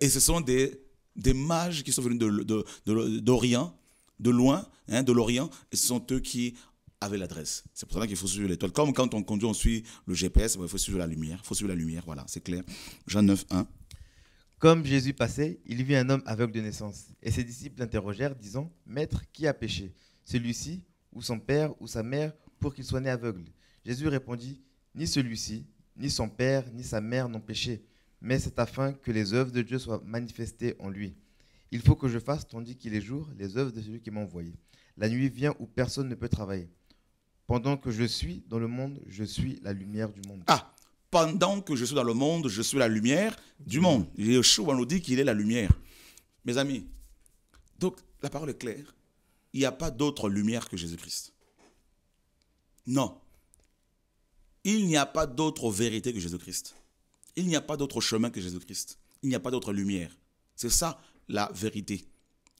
et ce sont des, des mages qui sont venus d'Orient de, l'Orient de loin, de l'Orient, et ce sont eux qui avec l'adresse. C'est pour ça qu'il faut suivre l'étoile. Comme quand on conduit, on suit le GPS, il faut suivre la lumière. Il faut suivre la lumière, voilà, c'est clair. Jean 9, 1. Comme Jésus passait, il vit un homme aveugle de naissance. Et ses disciples l'interrogèrent, disant Maître, qui a péché Celui-ci, ou son père, ou sa mère, pour qu'il soit né aveugle Jésus répondit Ni celui-ci, ni son père, ni sa mère n'ont péché, mais c'est afin que les œuvres de Dieu soient manifestées en lui. Il faut que je fasse, tandis qu'il est jour, les œuvres de celui qui m'a envoyé. La nuit vient où personne ne peut travailler. Pendant que je suis dans le monde, je suis la lumière du monde. Ah, pendant que je suis dans le monde, je suis la lumière du monde. Yeshua nous dit qu'il est la lumière. Mes amis, donc la parole est claire. Il n'y a pas d'autre lumière que Jésus-Christ. Non. Il n'y a pas d'autre vérité que Jésus-Christ. Il n'y a pas d'autre chemin que Jésus-Christ. Il n'y a pas d'autre lumière. C'est ça la vérité.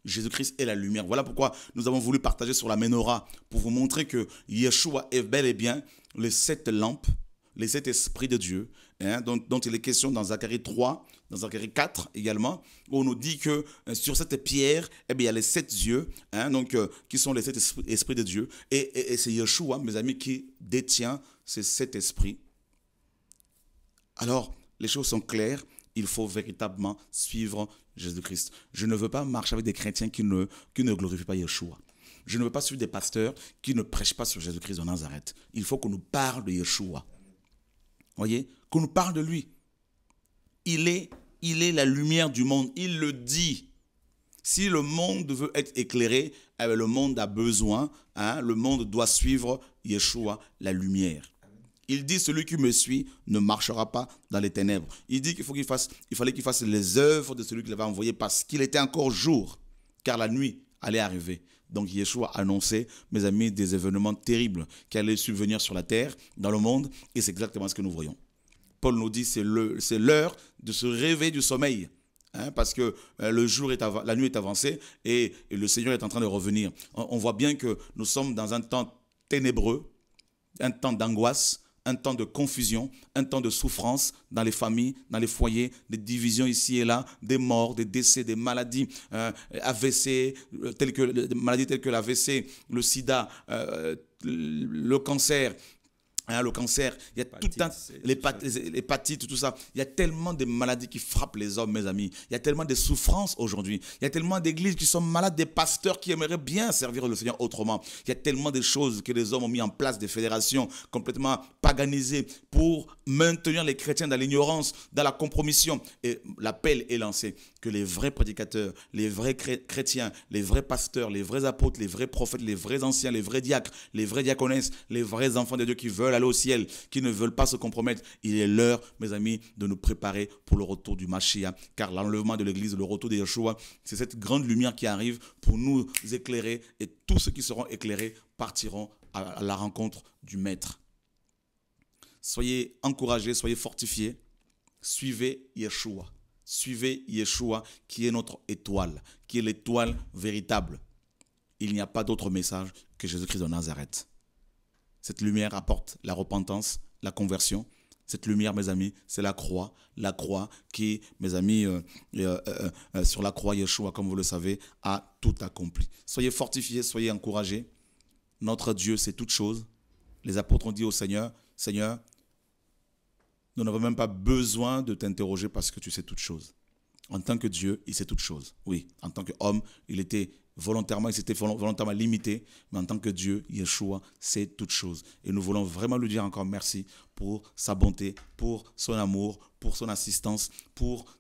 Jésus-Christ est la lumière. Voilà pourquoi nous avons voulu partager sur la menorah, pour vous montrer que Yeshua est bel et bien les sept lampes, les sept esprits de Dieu, hein, dont, il est question dans Zacharie 3, dans Zacharie 4 également, où on nous dit que euh, sur cette pierre, eh bien, il y a les sept yeux, hein, donc, euh, qui sont les sept esprits, de Dieu. et c'est Yeshua, mes amis, qui détient ces sept esprits. Alors, les choses sont claires il faut véritablement suivre Jésus-Christ. Je ne veux pas marcher avec des chrétiens qui ne, qui ne glorifient pas Yeshua. Je ne veux pas suivre des pasteurs qui ne prêchent pas sur Jésus-Christ en Nazareth. Il faut qu'on nous parle de Yeshua. Voyez Qu'on nous parle de lui. Il est, il est la lumière du monde. Il le dit. Si le monde veut être éclairé, eh le monde a besoin. Hein, le monde doit suivre Yeshua, la lumière. Il dit celui qui me suit ne marchera pas dans les ténèbres. Il dit qu'il faut qu'il fasse, il fallait qu'il fasse les œuvres de celui qui l'avait envoyé parce qu'il était encore jour, car la nuit allait arriver. Donc Yeshua annonçait, mes amis, des événements terribles qui allaient subvenir sur la terre, dans le monde, et c'est exactement ce que nous voyons. Paul nous dit c'est l'heure de se réveiller du sommeil. Hein, parce que euh, le jour est la nuit est avancée et, le Seigneur est en train de revenir. on voit bien que nous sommes dans un temps ténébreux, un temps d'angoisse, un temps de confusion, un temps de souffrance dans les familles, dans les foyers, des divisions ici et là, des morts, des décès, des maladies euh, AVC, euh, telles que, des maladies telles que l'AVC, le sida, euh, le cancer, Hein, le cancer, il y a tout un, l'hépatite, tout ça. Il y a tellement de maladies qui frappent les hommes, mes amis. Il y a tellement de souffrances aujourd'hui. Il y a tellement d'églises qui sont malades, des pasteurs qui aimeraient bien servir le Seigneur autrement. Il y a tellement de choses que les hommes ont mis en place, des fédérations complètement paganisées pour maintenir les chrétiens dans l'ignorance, dans la compromission. Et l'appel est lancé que les vrais prédicateurs, les vrais chrétiens, les vrais pasteurs, les vrais apôtres, les vrais prophètes, les vrais anciens, les vrais diacres, les vrais diaconesses, les vrais enfants de Dieu qui veulent au ciel, qui ne veulent pas se compromettre, il est l'heure, mes amis, de nous préparer pour le retour du Mashiach. Car l'enlèvement de l'Église, le retour de Yeshua, c'est cette grande lumière qui arrive pour nous éclairer. Et tous ceux qui seront éclairés partiront à la rencontre du Maître. Soyez encouragés, soyez fortifiés. Suivez Yeshua. Suivez Yeshua qui est notre étoile, qui est l'étoile véritable. Il n'y a pas d'autre message que Jésus-Christ de Nazareth. Cette lumière apporte la repentance, la conversion. Cette lumière, mes amis, c'est la croix. La croix qui, mes amis, euh, euh, euh, sur la croix, Yeshua, comme vous le savez, a tout accompli. Soyez fortifiés, soyez encouragés. Notre Dieu, sait toute chose. Les apôtres ont dit au Seigneur, Seigneur, nous n'avons même pas besoin de t'interroger parce que tu sais toutes choses. En tant que Dieu, il sait toutes choses. Oui, en tant qu'homme, il était volontairement, il s'était volontairement limité, mais en tant que Dieu, Yeshua, c'est toute chose. Et nous voulons vraiment lui dire encore merci pour sa bonté, pour son amour, pour son assistance, pour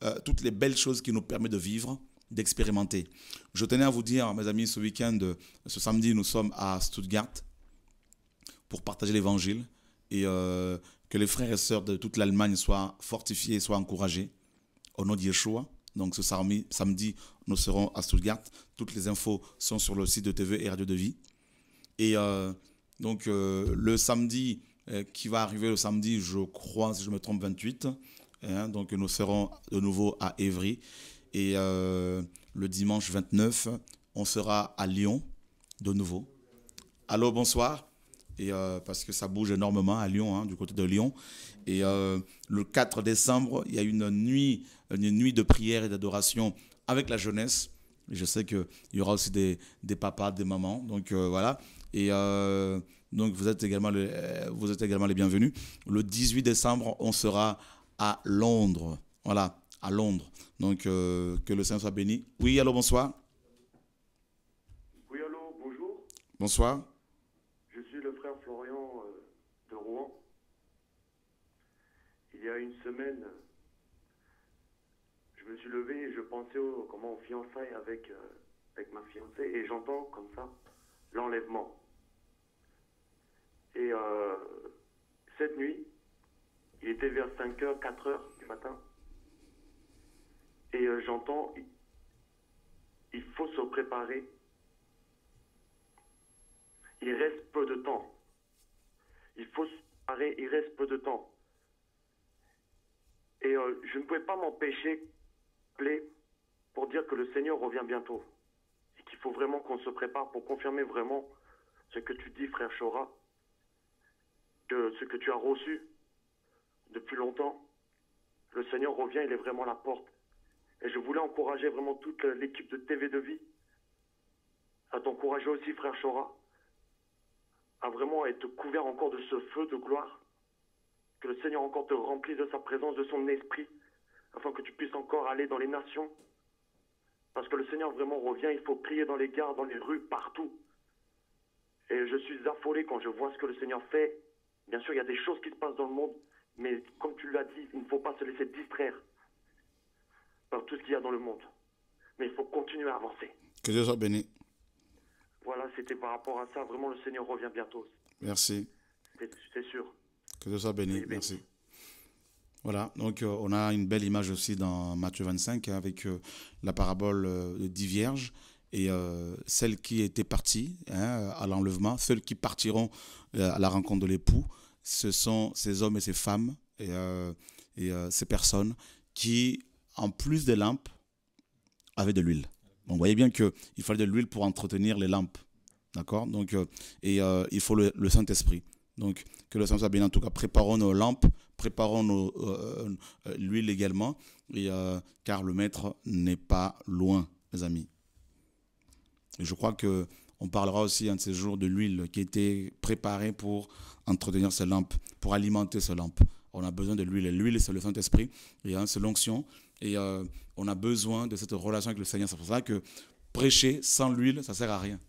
euh, toutes les belles choses qui nous permettent de vivre d'expérimenter. Je tenais à vous dire, mes amis, ce week-end, ce samedi, nous sommes à Stuttgart pour partager l'évangile et euh, que les frères et sœurs de toute l'Allemagne soient fortifiés, soient encouragés. Au nom de Yeshua, donc ce samedi, nous serons à Stuttgart. Toutes les infos sont sur le site de TV et Radio de Vie. Et euh, donc euh, le samedi, euh, qui va arriver le samedi, je crois, si je me trompe, 28. Hein, donc nous serons de nouveau à Évry. Et le dimanche 29, on sera à Lyon de nouveau. Allô, bonsoir. Et parce que ça bouge énormément à Lyon, hein, du côté de Lyon. Et euh, le 4 décembre, il y a une nuit, une nuit de prière et d'adoration avec la jeunesse. je sais qu'il y aura aussi des, papas, des mamans. Donc euh, voilà. Et euh, donc vous êtes, également les, vous êtes également les bienvenus. Le 18 décembre, on sera à Londres. Voilà, à Londres. Donc que le Saint soit béni. Oui, allô, bonsoir. Oui, allô, bonjour. Bonsoir. il y a une semaine, je me suis levé et je pensais au, comment, on fiançailles avec, euh, avec ma fiancée et j'entends comme ça l'enlèvement. Et euh, cette nuit, il était vers 5h, 4h du matin. Et euh, j'entends, il faut se préparer. Il reste peu de temps. Il faut se préparer, il reste peu de temps. Et euh, je ne pouvais pas m'empêcher d'appeler pour dire que le Seigneur revient bientôt. Et qu'il faut vraiment qu'on se prépare pour confirmer vraiment ce que tu dis, frère Chora, Que ce que tu as reçu depuis longtemps. Le Seigneur revient, il est vraiment la porte. Et je voulais encourager vraiment toute l'équipe de TV de vie à t'encourager aussi, frère Chora, à vraiment être couvert encore de ce feu de gloire que le Seigneur encore te remplisse de sa présence, de son esprit, afin que tu puisses encore aller dans les nations. Parce que le Seigneur vraiment revient, il faut prier dans les gares, dans les rues, partout. Et je suis affolé quand je vois ce que le Seigneur fait. Bien sûr, il y a des choses qui se passent dans le monde, mais comme tu l'as dit, il ne faut pas se laisser distraire par tout ce qu'il y a dans le monde. Mais il faut continuer à avancer. Que Dieu soit béni. Voilà, c'était par rapport à ça. Vraiment, le Seigneur revient bientôt. Merci. C'est sûr. Que Dieu soit béni. merci. Voilà, donc euh, on a une belle image aussi dans Matthieu 25 hein, avec euh, la parabole de euh, dix vierges et celles qui étaient parties hein, à l'enlèvement, celles qui partiront à la rencontre de l'époux, ce sont ces hommes et ces femmes et, ces personnes qui, en plus des lampes, avaient de l'huile. on vous voyez bien qu'il fallait de l'huile pour entretenir les lampes. D'accord Donc, et il faut le Saint-Esprit. Donc, que le saint soit En tout cas, préparons nos lampes, préparons nos, euh, euh, l'huile également, euh, car le Maître n'est pas loin, mes amis. Et je crois qu'on parlera aussi un de ces jours de l'huile qui était préparée pour entretenir ces lampes, pour alimenter ces lampes. On a besoin de l'huile. Et l'huile, c'est le Saint-Esprit, et hein, c'est l'onction. Et on a besoin de cette relation avec le Seigneur. C'est pour ça que prêcher sans l'huile, ça ne sert à rien.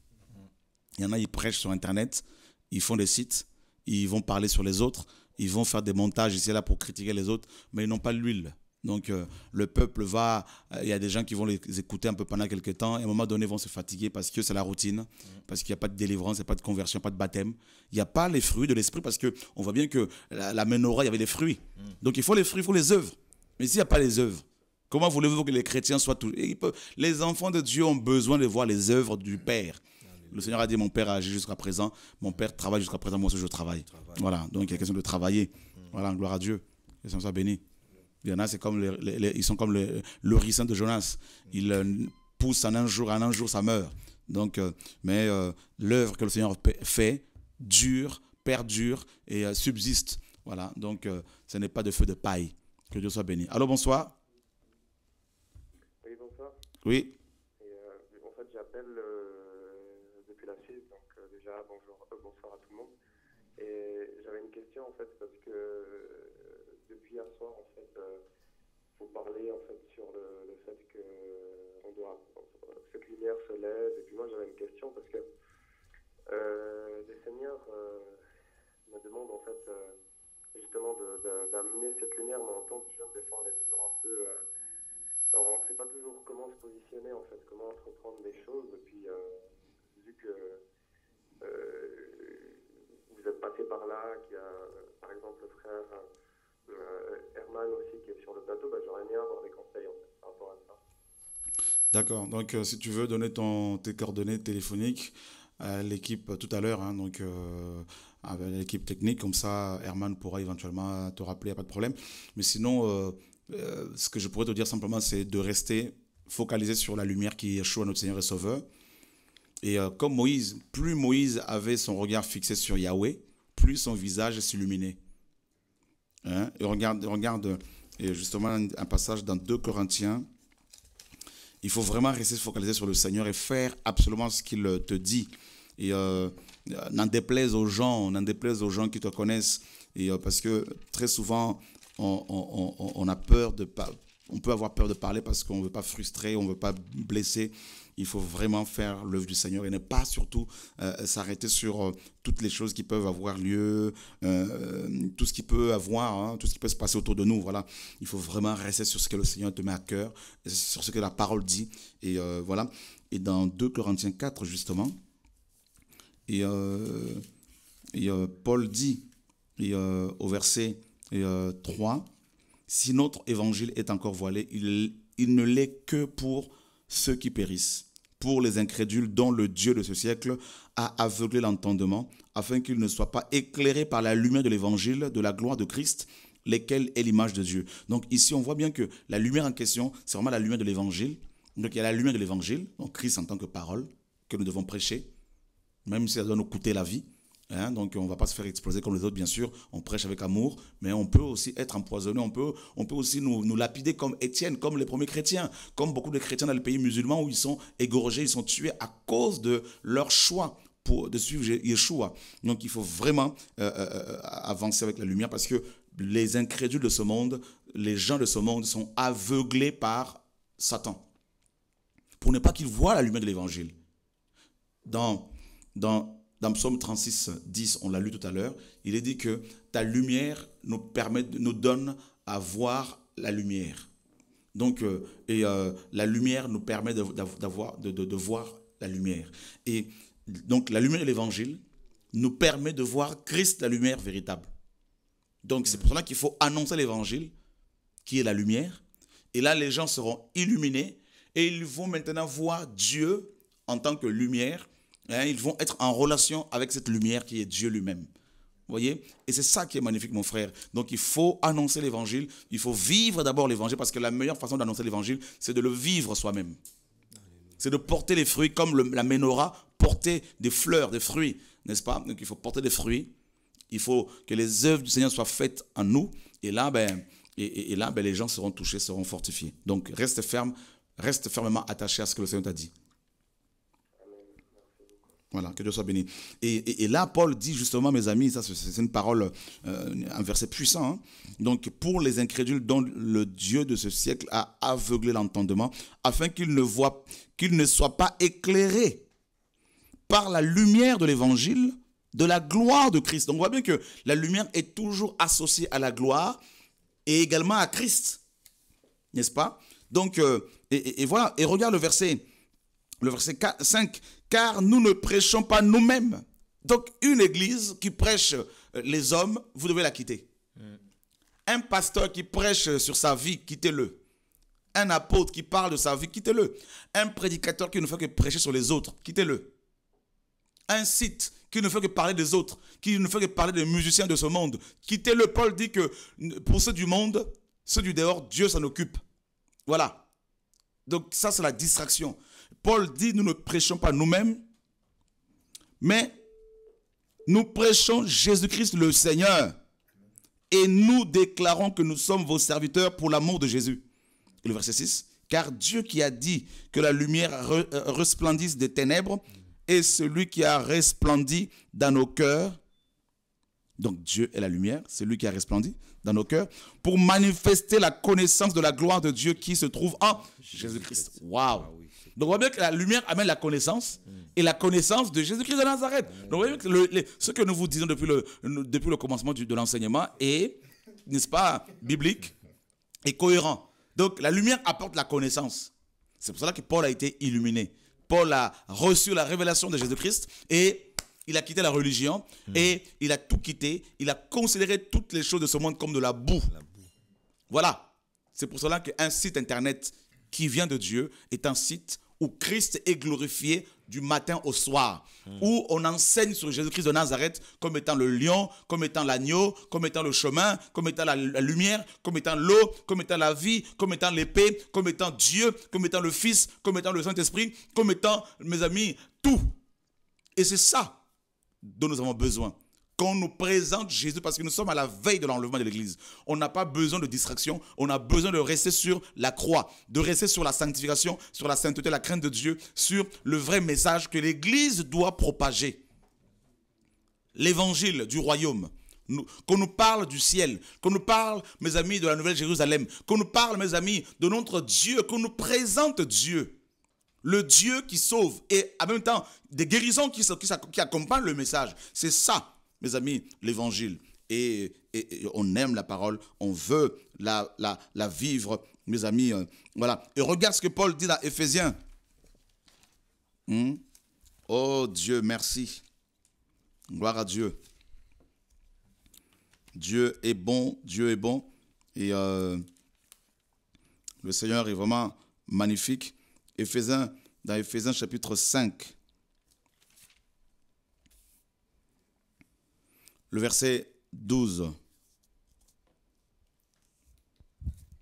Il y en a, ils prêchent sur Internet, ils font des sites, ils vont parler sur les autres, ils vont faire des montages ici et là pour critiquer les autres, mais ils n'ont pas l'huile. Donc euh, le peuple va, euh, il y a des gens qui vont les écouter un peu pendant quelques temps, et à un moment donné ils vont se fatiguer parce que c'est la routine, parce qu'il n'y a pas de délivrance, il n'y a pas de conversion, pas de baptême. Il n'y a pas les fruits de l'esprit parce que qu'on voit bien que la, la menorah, il y avait les fruits. Donc il faut les fruits, il faut les œuvres. Mais s'il n'y a pas les œuvres, comment voulez-vous que les chrétiens soient tous... Les enfants de Dieu ont besoin de voir les œuvres du Père. Le Seigneur a dit Mon père a agi jusqu'à présent, mon père travaille jusqu'à présent, moi aussi je travaille. Voilà, donc il y a question de travailler. Mm. Voilà, gloire à Dieu. Que ça soit béni. Il y en a, c'est comme ils sont comme le, riz saint de Jonas. Il euh, pousse en un jour, en un jour, ça meurt. Donc, euh, mais euh, l'œuvre que le Seigneur fait dure, perdure et subsiste. Voilà, donc ce n'est pas de feu de paille. Que Dieu soit béni. Allô, bonsoir. Oui, bonsoir. Oui. j'avais une question en fait parce que euh, depuis hier soir en fait, euh, vous parlez en fait sur le, le fait que on doit euh, cette lumière se lève. Et puis moi j'avais une question parce que euh, les seigneurs me demandent en fait justement d'amener cette lumière, mais en tant que jeune des fois on est toujours un peu alors on ne sait pas toujours comment se positionner en fait, comment entreprendre des choses. Et puis vu que vous êtes passé par là, qui a euh, par exemple le frère euh, euh, Herman aussi qui est sur le plateau, bah, j'aurais aimé avoir des conseils en fait, rapport à ça. D'accord, donc si tu veux donner ton, tes coordonnées téléphoniques à l'équipe tout à l'heure, hein, donc avec l'équipe technique, comme ça Herman pourra éventuellement te rappeler, pas de problème. Mais sinon, ce que je pourrais te dire simplement, c'est de rester focalisé sur la lumière qui échoue à notre Seigneur et Sauveur, et euh, comme Moïse, plus Moïse avait son regard fixé sur Yahweh, plus son visage s'illuminait. Hein? Et regarde, regarde et euh, justement un, passage dans 2 Corinthiens. Il faut vraiment rester focalisé sur le Seigneur et faire absolument ce qu'il te dit. Et euh, n'en déplaise aux gens, n'en déplaise aux gens qui te connaissent. Et, parce que très souvent, on, a peur de, on peut avoir peur de parler parce qu'on ne veut pas frustrer, on ne veut pas blesser il faut vraiment faire l'œuvre du Seigneur et ne pas surtout euh, s'arrêter sur euh, toutes les choses qui peuvent avoir lieu, euh, tout ce qui peut avoir, hein, tout ce qui peut se passer autour de nous. Voilà, il faut vraiment rester sur ce que le Seigneur te met à cœur, sur ce que la parole dit. Et voilà. Et dans 2 Corinthiens 4 justement, et, Paul dit au verset 3, si notre évangile est encore voilé, il, il ne l'est que pour ceux qui périssent, pour les incrédules dont le Dieu de ce siècle a aveuglé l'entendement, afin qu'ils ne soient pas éclairés par la lumière de l'évangile, de la gloire de Christ, lesquels est l'image de Dieu. Donc ici, on voit bien que la lumière en question, c'est vraiment la lumière de l'évangile. Donc il y a la lumière de l'évangile, donc Christ en tant que parole, que nous devons prêcher, même si ça doit nous coûter la vie. Hein, donc on ne va pas se faire exploser comme les autres, bien sûr. On prêche avec amour, mais on peut aussi être empoisonné. On peut, on peut aussi nous, lapider comme Étienne, comme les premiers chrétiens, comme beaucoup de chrétiens dans les pays musulmans où ils sont égorgés, ils sont tués à cause de leur choix pour, de suivre Yeshua. Donc il faut vraiment euh, euh, euh, avancer avec la lumière parce que les incrédules de ce monde, les gens de ce monde sont aveuglés par Satan. Pour ne pas qu'ils voient la lumière de l'évangile. Dans, dans dans Psaume 36, 10, on l'a lu tout à l'heure, il est dit que ta lumière nous, permet, nous donne à voir la lumière. Donc, euh, et euh, la lumière nous permet de, de, voir la lumière. Et donc, la lumière et l'évangile nous permet de voir Christ, la lumière véritable. Donc, c'est pour cela qu'il faut annoncer l'évangile, qui est la lumière. Et là, les gens seront illuminés et ils vont maintenant voir Dieu en tant que lumière Hein, ils vont être en relation avec cette lumière qui est Dieu lui-même. Vous voyez Et c'est ça qui est magnifique, mon frère. Donc il faut annoncer l'évangile, il faut vivre d'abord l'évangile, parce que la meilleure façon d'annoncer l'évangile, c'est de le vivre soi-même. C'est de porter les fruits comme la menorah Porter des fleurs, des fruits, n'est-ce pas Donc il faut porter des fruits, il faut que les œuvres du Seigneur soient faites en nous, et là, ben, là, ben, les gens seront touchés, seront fortifiés. Donc reste ferme, reste fermement attaché à ce que le Seigneur t'a dit. Voilà, que Dieu soit béni. Et, là, Paul dit justement, mes amis, ça c'est une parole, euh, un verset puissant. Hein. Donc, pour les incrédules dont le Dieu de ce siècle a aveuglé l'entendement, afin qu'ils ne voient, qu'ils ne soient pas éclairés par la lumière de l'évangile, de la gloire de Christ. Donc, on voit bien que la lumière est toujours associée à la gloire et également à Christ, n'est-ce pas Donc, euh, et, voilà. Et regarde le verset, le verset 5 car nous ne prêchons pas nous-mêmes. Donc une église qui prêche euh, les hommes, vous devez la quitter. Mm. Un pasteur qui prêche sur sa vie, quittez-le. Un apôtre qui parle de sa vie, quittez-le. Un prédicateur qui ne fait que prêcher sur les autres, quittez-le. Un site qui ne fait que parler des autres, qui ne fait que parler des musiciens de ce monde, quittez-le. Paul dit que pour ceux du monde, ceux du dehors, Dieu s'en occupe. Voilà. Donc ça, c'est la distraction. Paul dit, nous ne prêchons pas nous-mêmes, mais nous prêchons Jésus-Christ le Seigneur. Et nous déclarons que nous sommes vos serviteurs pour l'amour de Jésus. le verset 6, car Dieu qui a dit que la lumière euh, resplendisse des ténèbres est celui qui a resplendi dans nos cœurs. Donc Dieu est la lumière, c'est qui a resplendi dans nos cœurs pour manifester la connaissance de la gloire de Dieu qui se trouve en Jésus-Christ. Waouh! Donc on voit bien que la lumière amène la connaissance et la connaissance de Jésus-Christ de Nazareth. Donc on voit bien que ce que nous vous disons depuis le, depuis le commencement de l'enseignement est, n'est-ce pas, biblique et cohérent. Donc la lumière apporte la connaissance. C'est pour cela que Paul a été illuminé. Paul a reçu la révélation de Jésus-Christ et il a quitté la religion hmm. et il a tout quitté. Il a considéré toutes les choses de ce monde comme de la boue. Voilà. C'est pour cela qu'un site internet qui vient de Dieu est un site où Christ est glorifié du matin au soir, où on enseigne sur Jésus-Christ de Nazareth comme étant le lion, comme étant l'agneau, comme étant le chemin, comme étant la, la lumière, comme étant l'eau, comme étant la vie, comme étant l'épée, comme étant Dieu, comme étant le Fils, comme étant le Saint-Esprit, comme étant, mes amis, tout. Et c'est ça dont nous avons besoin qu'on nous présente Jésus parce que nous sommes à la veille de l'enlèvement de l'Église. On n'a pas besoin de distraction, on a besoin de rester sur la croix, de rester sur la sanctification, sur la sainteté, la crainte de Dieu, sur le vrai message que l'Église doit propager. L'évangile du royaume. Qu'on nous parle du ciel, qu'on nous parle, mes amis, de la Nouvelle Jérusalem, qu'on nous parle, mes amis, de notre Dieu, qu'on nous présente Dieu le Dieu qui sauve et en même temps des guérisons qui, qui accompagnent le message. C'est ça mes amis, l'évangile, et, on aime la parole, on veut la, la, vivre, mes amis. Euh, voilà. Et regarde ce que Paul dit à Éphésiens. Hmm? Oh Dieu, merci. Gloire à Dieu. Dieu est bon, Dieu est bon. Et euh, le Seigneur est vraiment magnifique. Éphésiens, dans Éphésiens chapitre 5, le verset 12.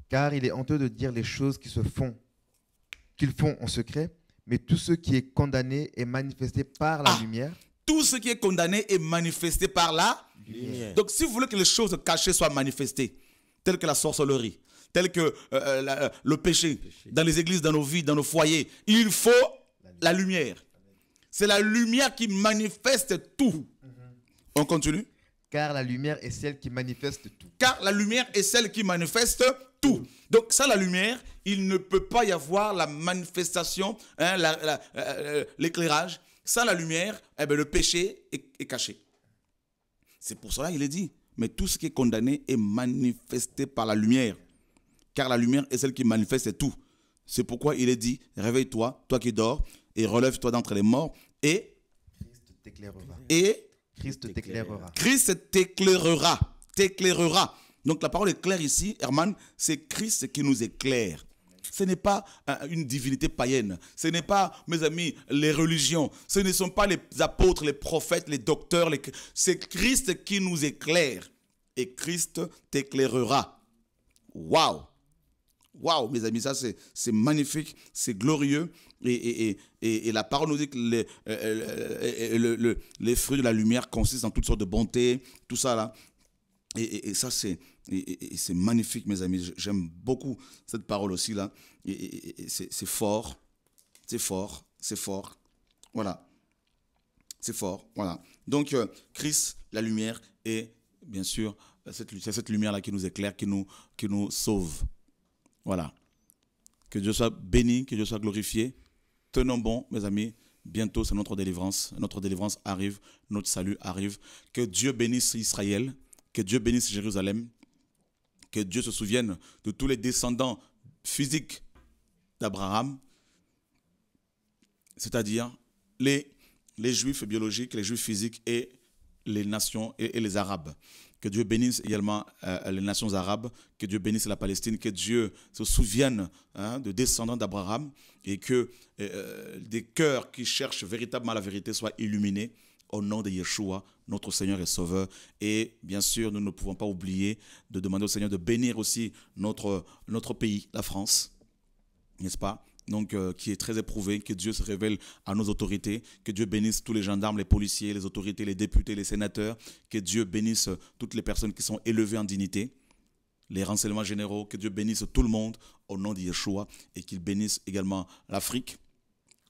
Car il est honteux de dire les choses qui se font, qu'ils font en secret, mais tout ce qui est condamné est manifesté par la ah, lumière. Tout ce qui est condamné est manifesté par la lumière. Donc si vous voulez que les choses cachées soient manifestées, telles que la sorcellerie, telles que euh, euh, euh, le, péché, dans les églises, dans nos vies, dans nos foyers, il faut la lumière. C'est la lumière qui manifeste tout. On continue. Car la lumière est celle qui manifeste tout. Car la lumière est celle qui manifeste tout. Donc sans la lumière, il ne peut pas y avoir la manifestation, hein, euh, euh, l'éclairage. sans la lumière, eh ben, le péché est, caché. C'est pour cela qu'il est dit. Mais tout ce qui est condamné est manifesté par la lumière. Car la lumière est celle qui manifeste tout. C'est pourquoi il est dit, réveille-toi, toi qui dors, et relève-toi d'entre les morts, et... Et Christ t'éclairera. Christ t'éclairera. Donc la parole est claire ici, Herman, c'est Christ qui nous éclaire. Ce n'est pas euh, une divinité païenne. Ce n'est pas, mes amis, les religions. Ce ne sont pas les apôtres, les prophètes, les docteurs. C'est Christ qui nous éclaire. Et Christ t'éclairera. Waouh Waouh, mes amis, ça c'est, c'est magnifique, c'est glorieux. Et, la parole nous dit que les, euh, euh, euh, les fruits de la lumière consistent en toutes sortes de bontés, tout ça là. Et, ça c'est, c'est magnifique, mes amis. J'aime beaucoup cette parole aussi là. Et, c'est, fort, c'est fort, c'est fort. Voilà. C'est fort, voilà. Donc, Christ, la lumière, et bien sûr, cette, c'est cette lumière-là qui nous éclaire, qui nous, qui nous sauve. Voilà. Que Dieu soit béni, que Dieu soit glorifié. Tenons bon, mes amis. Bientôt, c'est notre délivrance. Notre délivrance arrive, notre salut arrive. Que Dieu bénisse Israël, que Dieu bénisse Jérusalem, que Dieu se souvienne de tous les descendants physiques d'Abraham, c'est-à-dire les, les juifs biologiques, les juifs physiques et les nations et, et les Arabes. Que Dieu bénisse également euh, les nations arabes, que Dieu bénisse la Palestine, que Dieu se souvienne des hein, de descendants d'Abraham et que euh, euh, des cœurs qui cherchent véritablement la vérité soient illuminés au nom de Yeshua, notre Seigneur et Sauveur. Et bien sûr, nous ne pouvons pas oublier de demander au Seigneur de bénir aussi notre, notre pays, la France, n'est-ce pas donc euh, qui est très éprouvé, que Dieu se révèle à nos autorités, que Dieu bénisse tous les gendarmes, les policiers, les autorités, les députés, les sénateurs, que Dieu bénisse toutes les personnes qui sont élevées en dignité, les renseignements généraux, que Dieu bénisse tout le monde au nom de et qu'il bénisse également l'Afrique,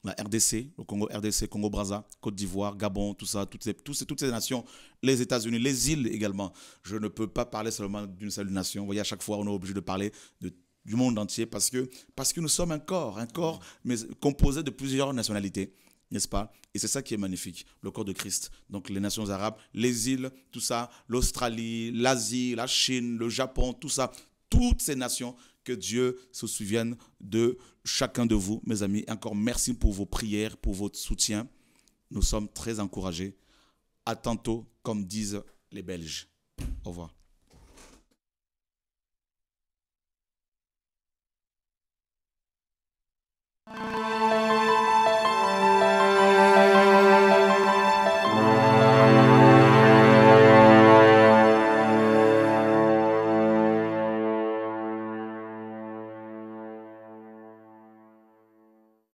la RDC, le Congo RDC, Congo Brazza, Côte d'Ivoire, Gabon, tout ça, toutes ces, toutes ces, toutes ces nations, les États-Unis, les îles également. Je ne peux pas parler seulement d'une seule nation. Vous voyez, à chaque fois, on est obligé de parler de du monde entier parce que, parce que nous sommes un corps, un corps mais composé de plusieurs nationalités, n'est-ce pas Et c'est ça qui est magnifique, le corps de Christ. Donc les nations arabes, les îles, tout ça, l'Australie, l'Asie, la Chine, le Japon, tout ça, toutes ces nations, que Dieu se souvienne de chacun de vous, mes amis. Encore merci pour vos prières, pour votre soutien. Nous sommes très encouragés. À tantôt, comme disent les Belges. Au revoir. Música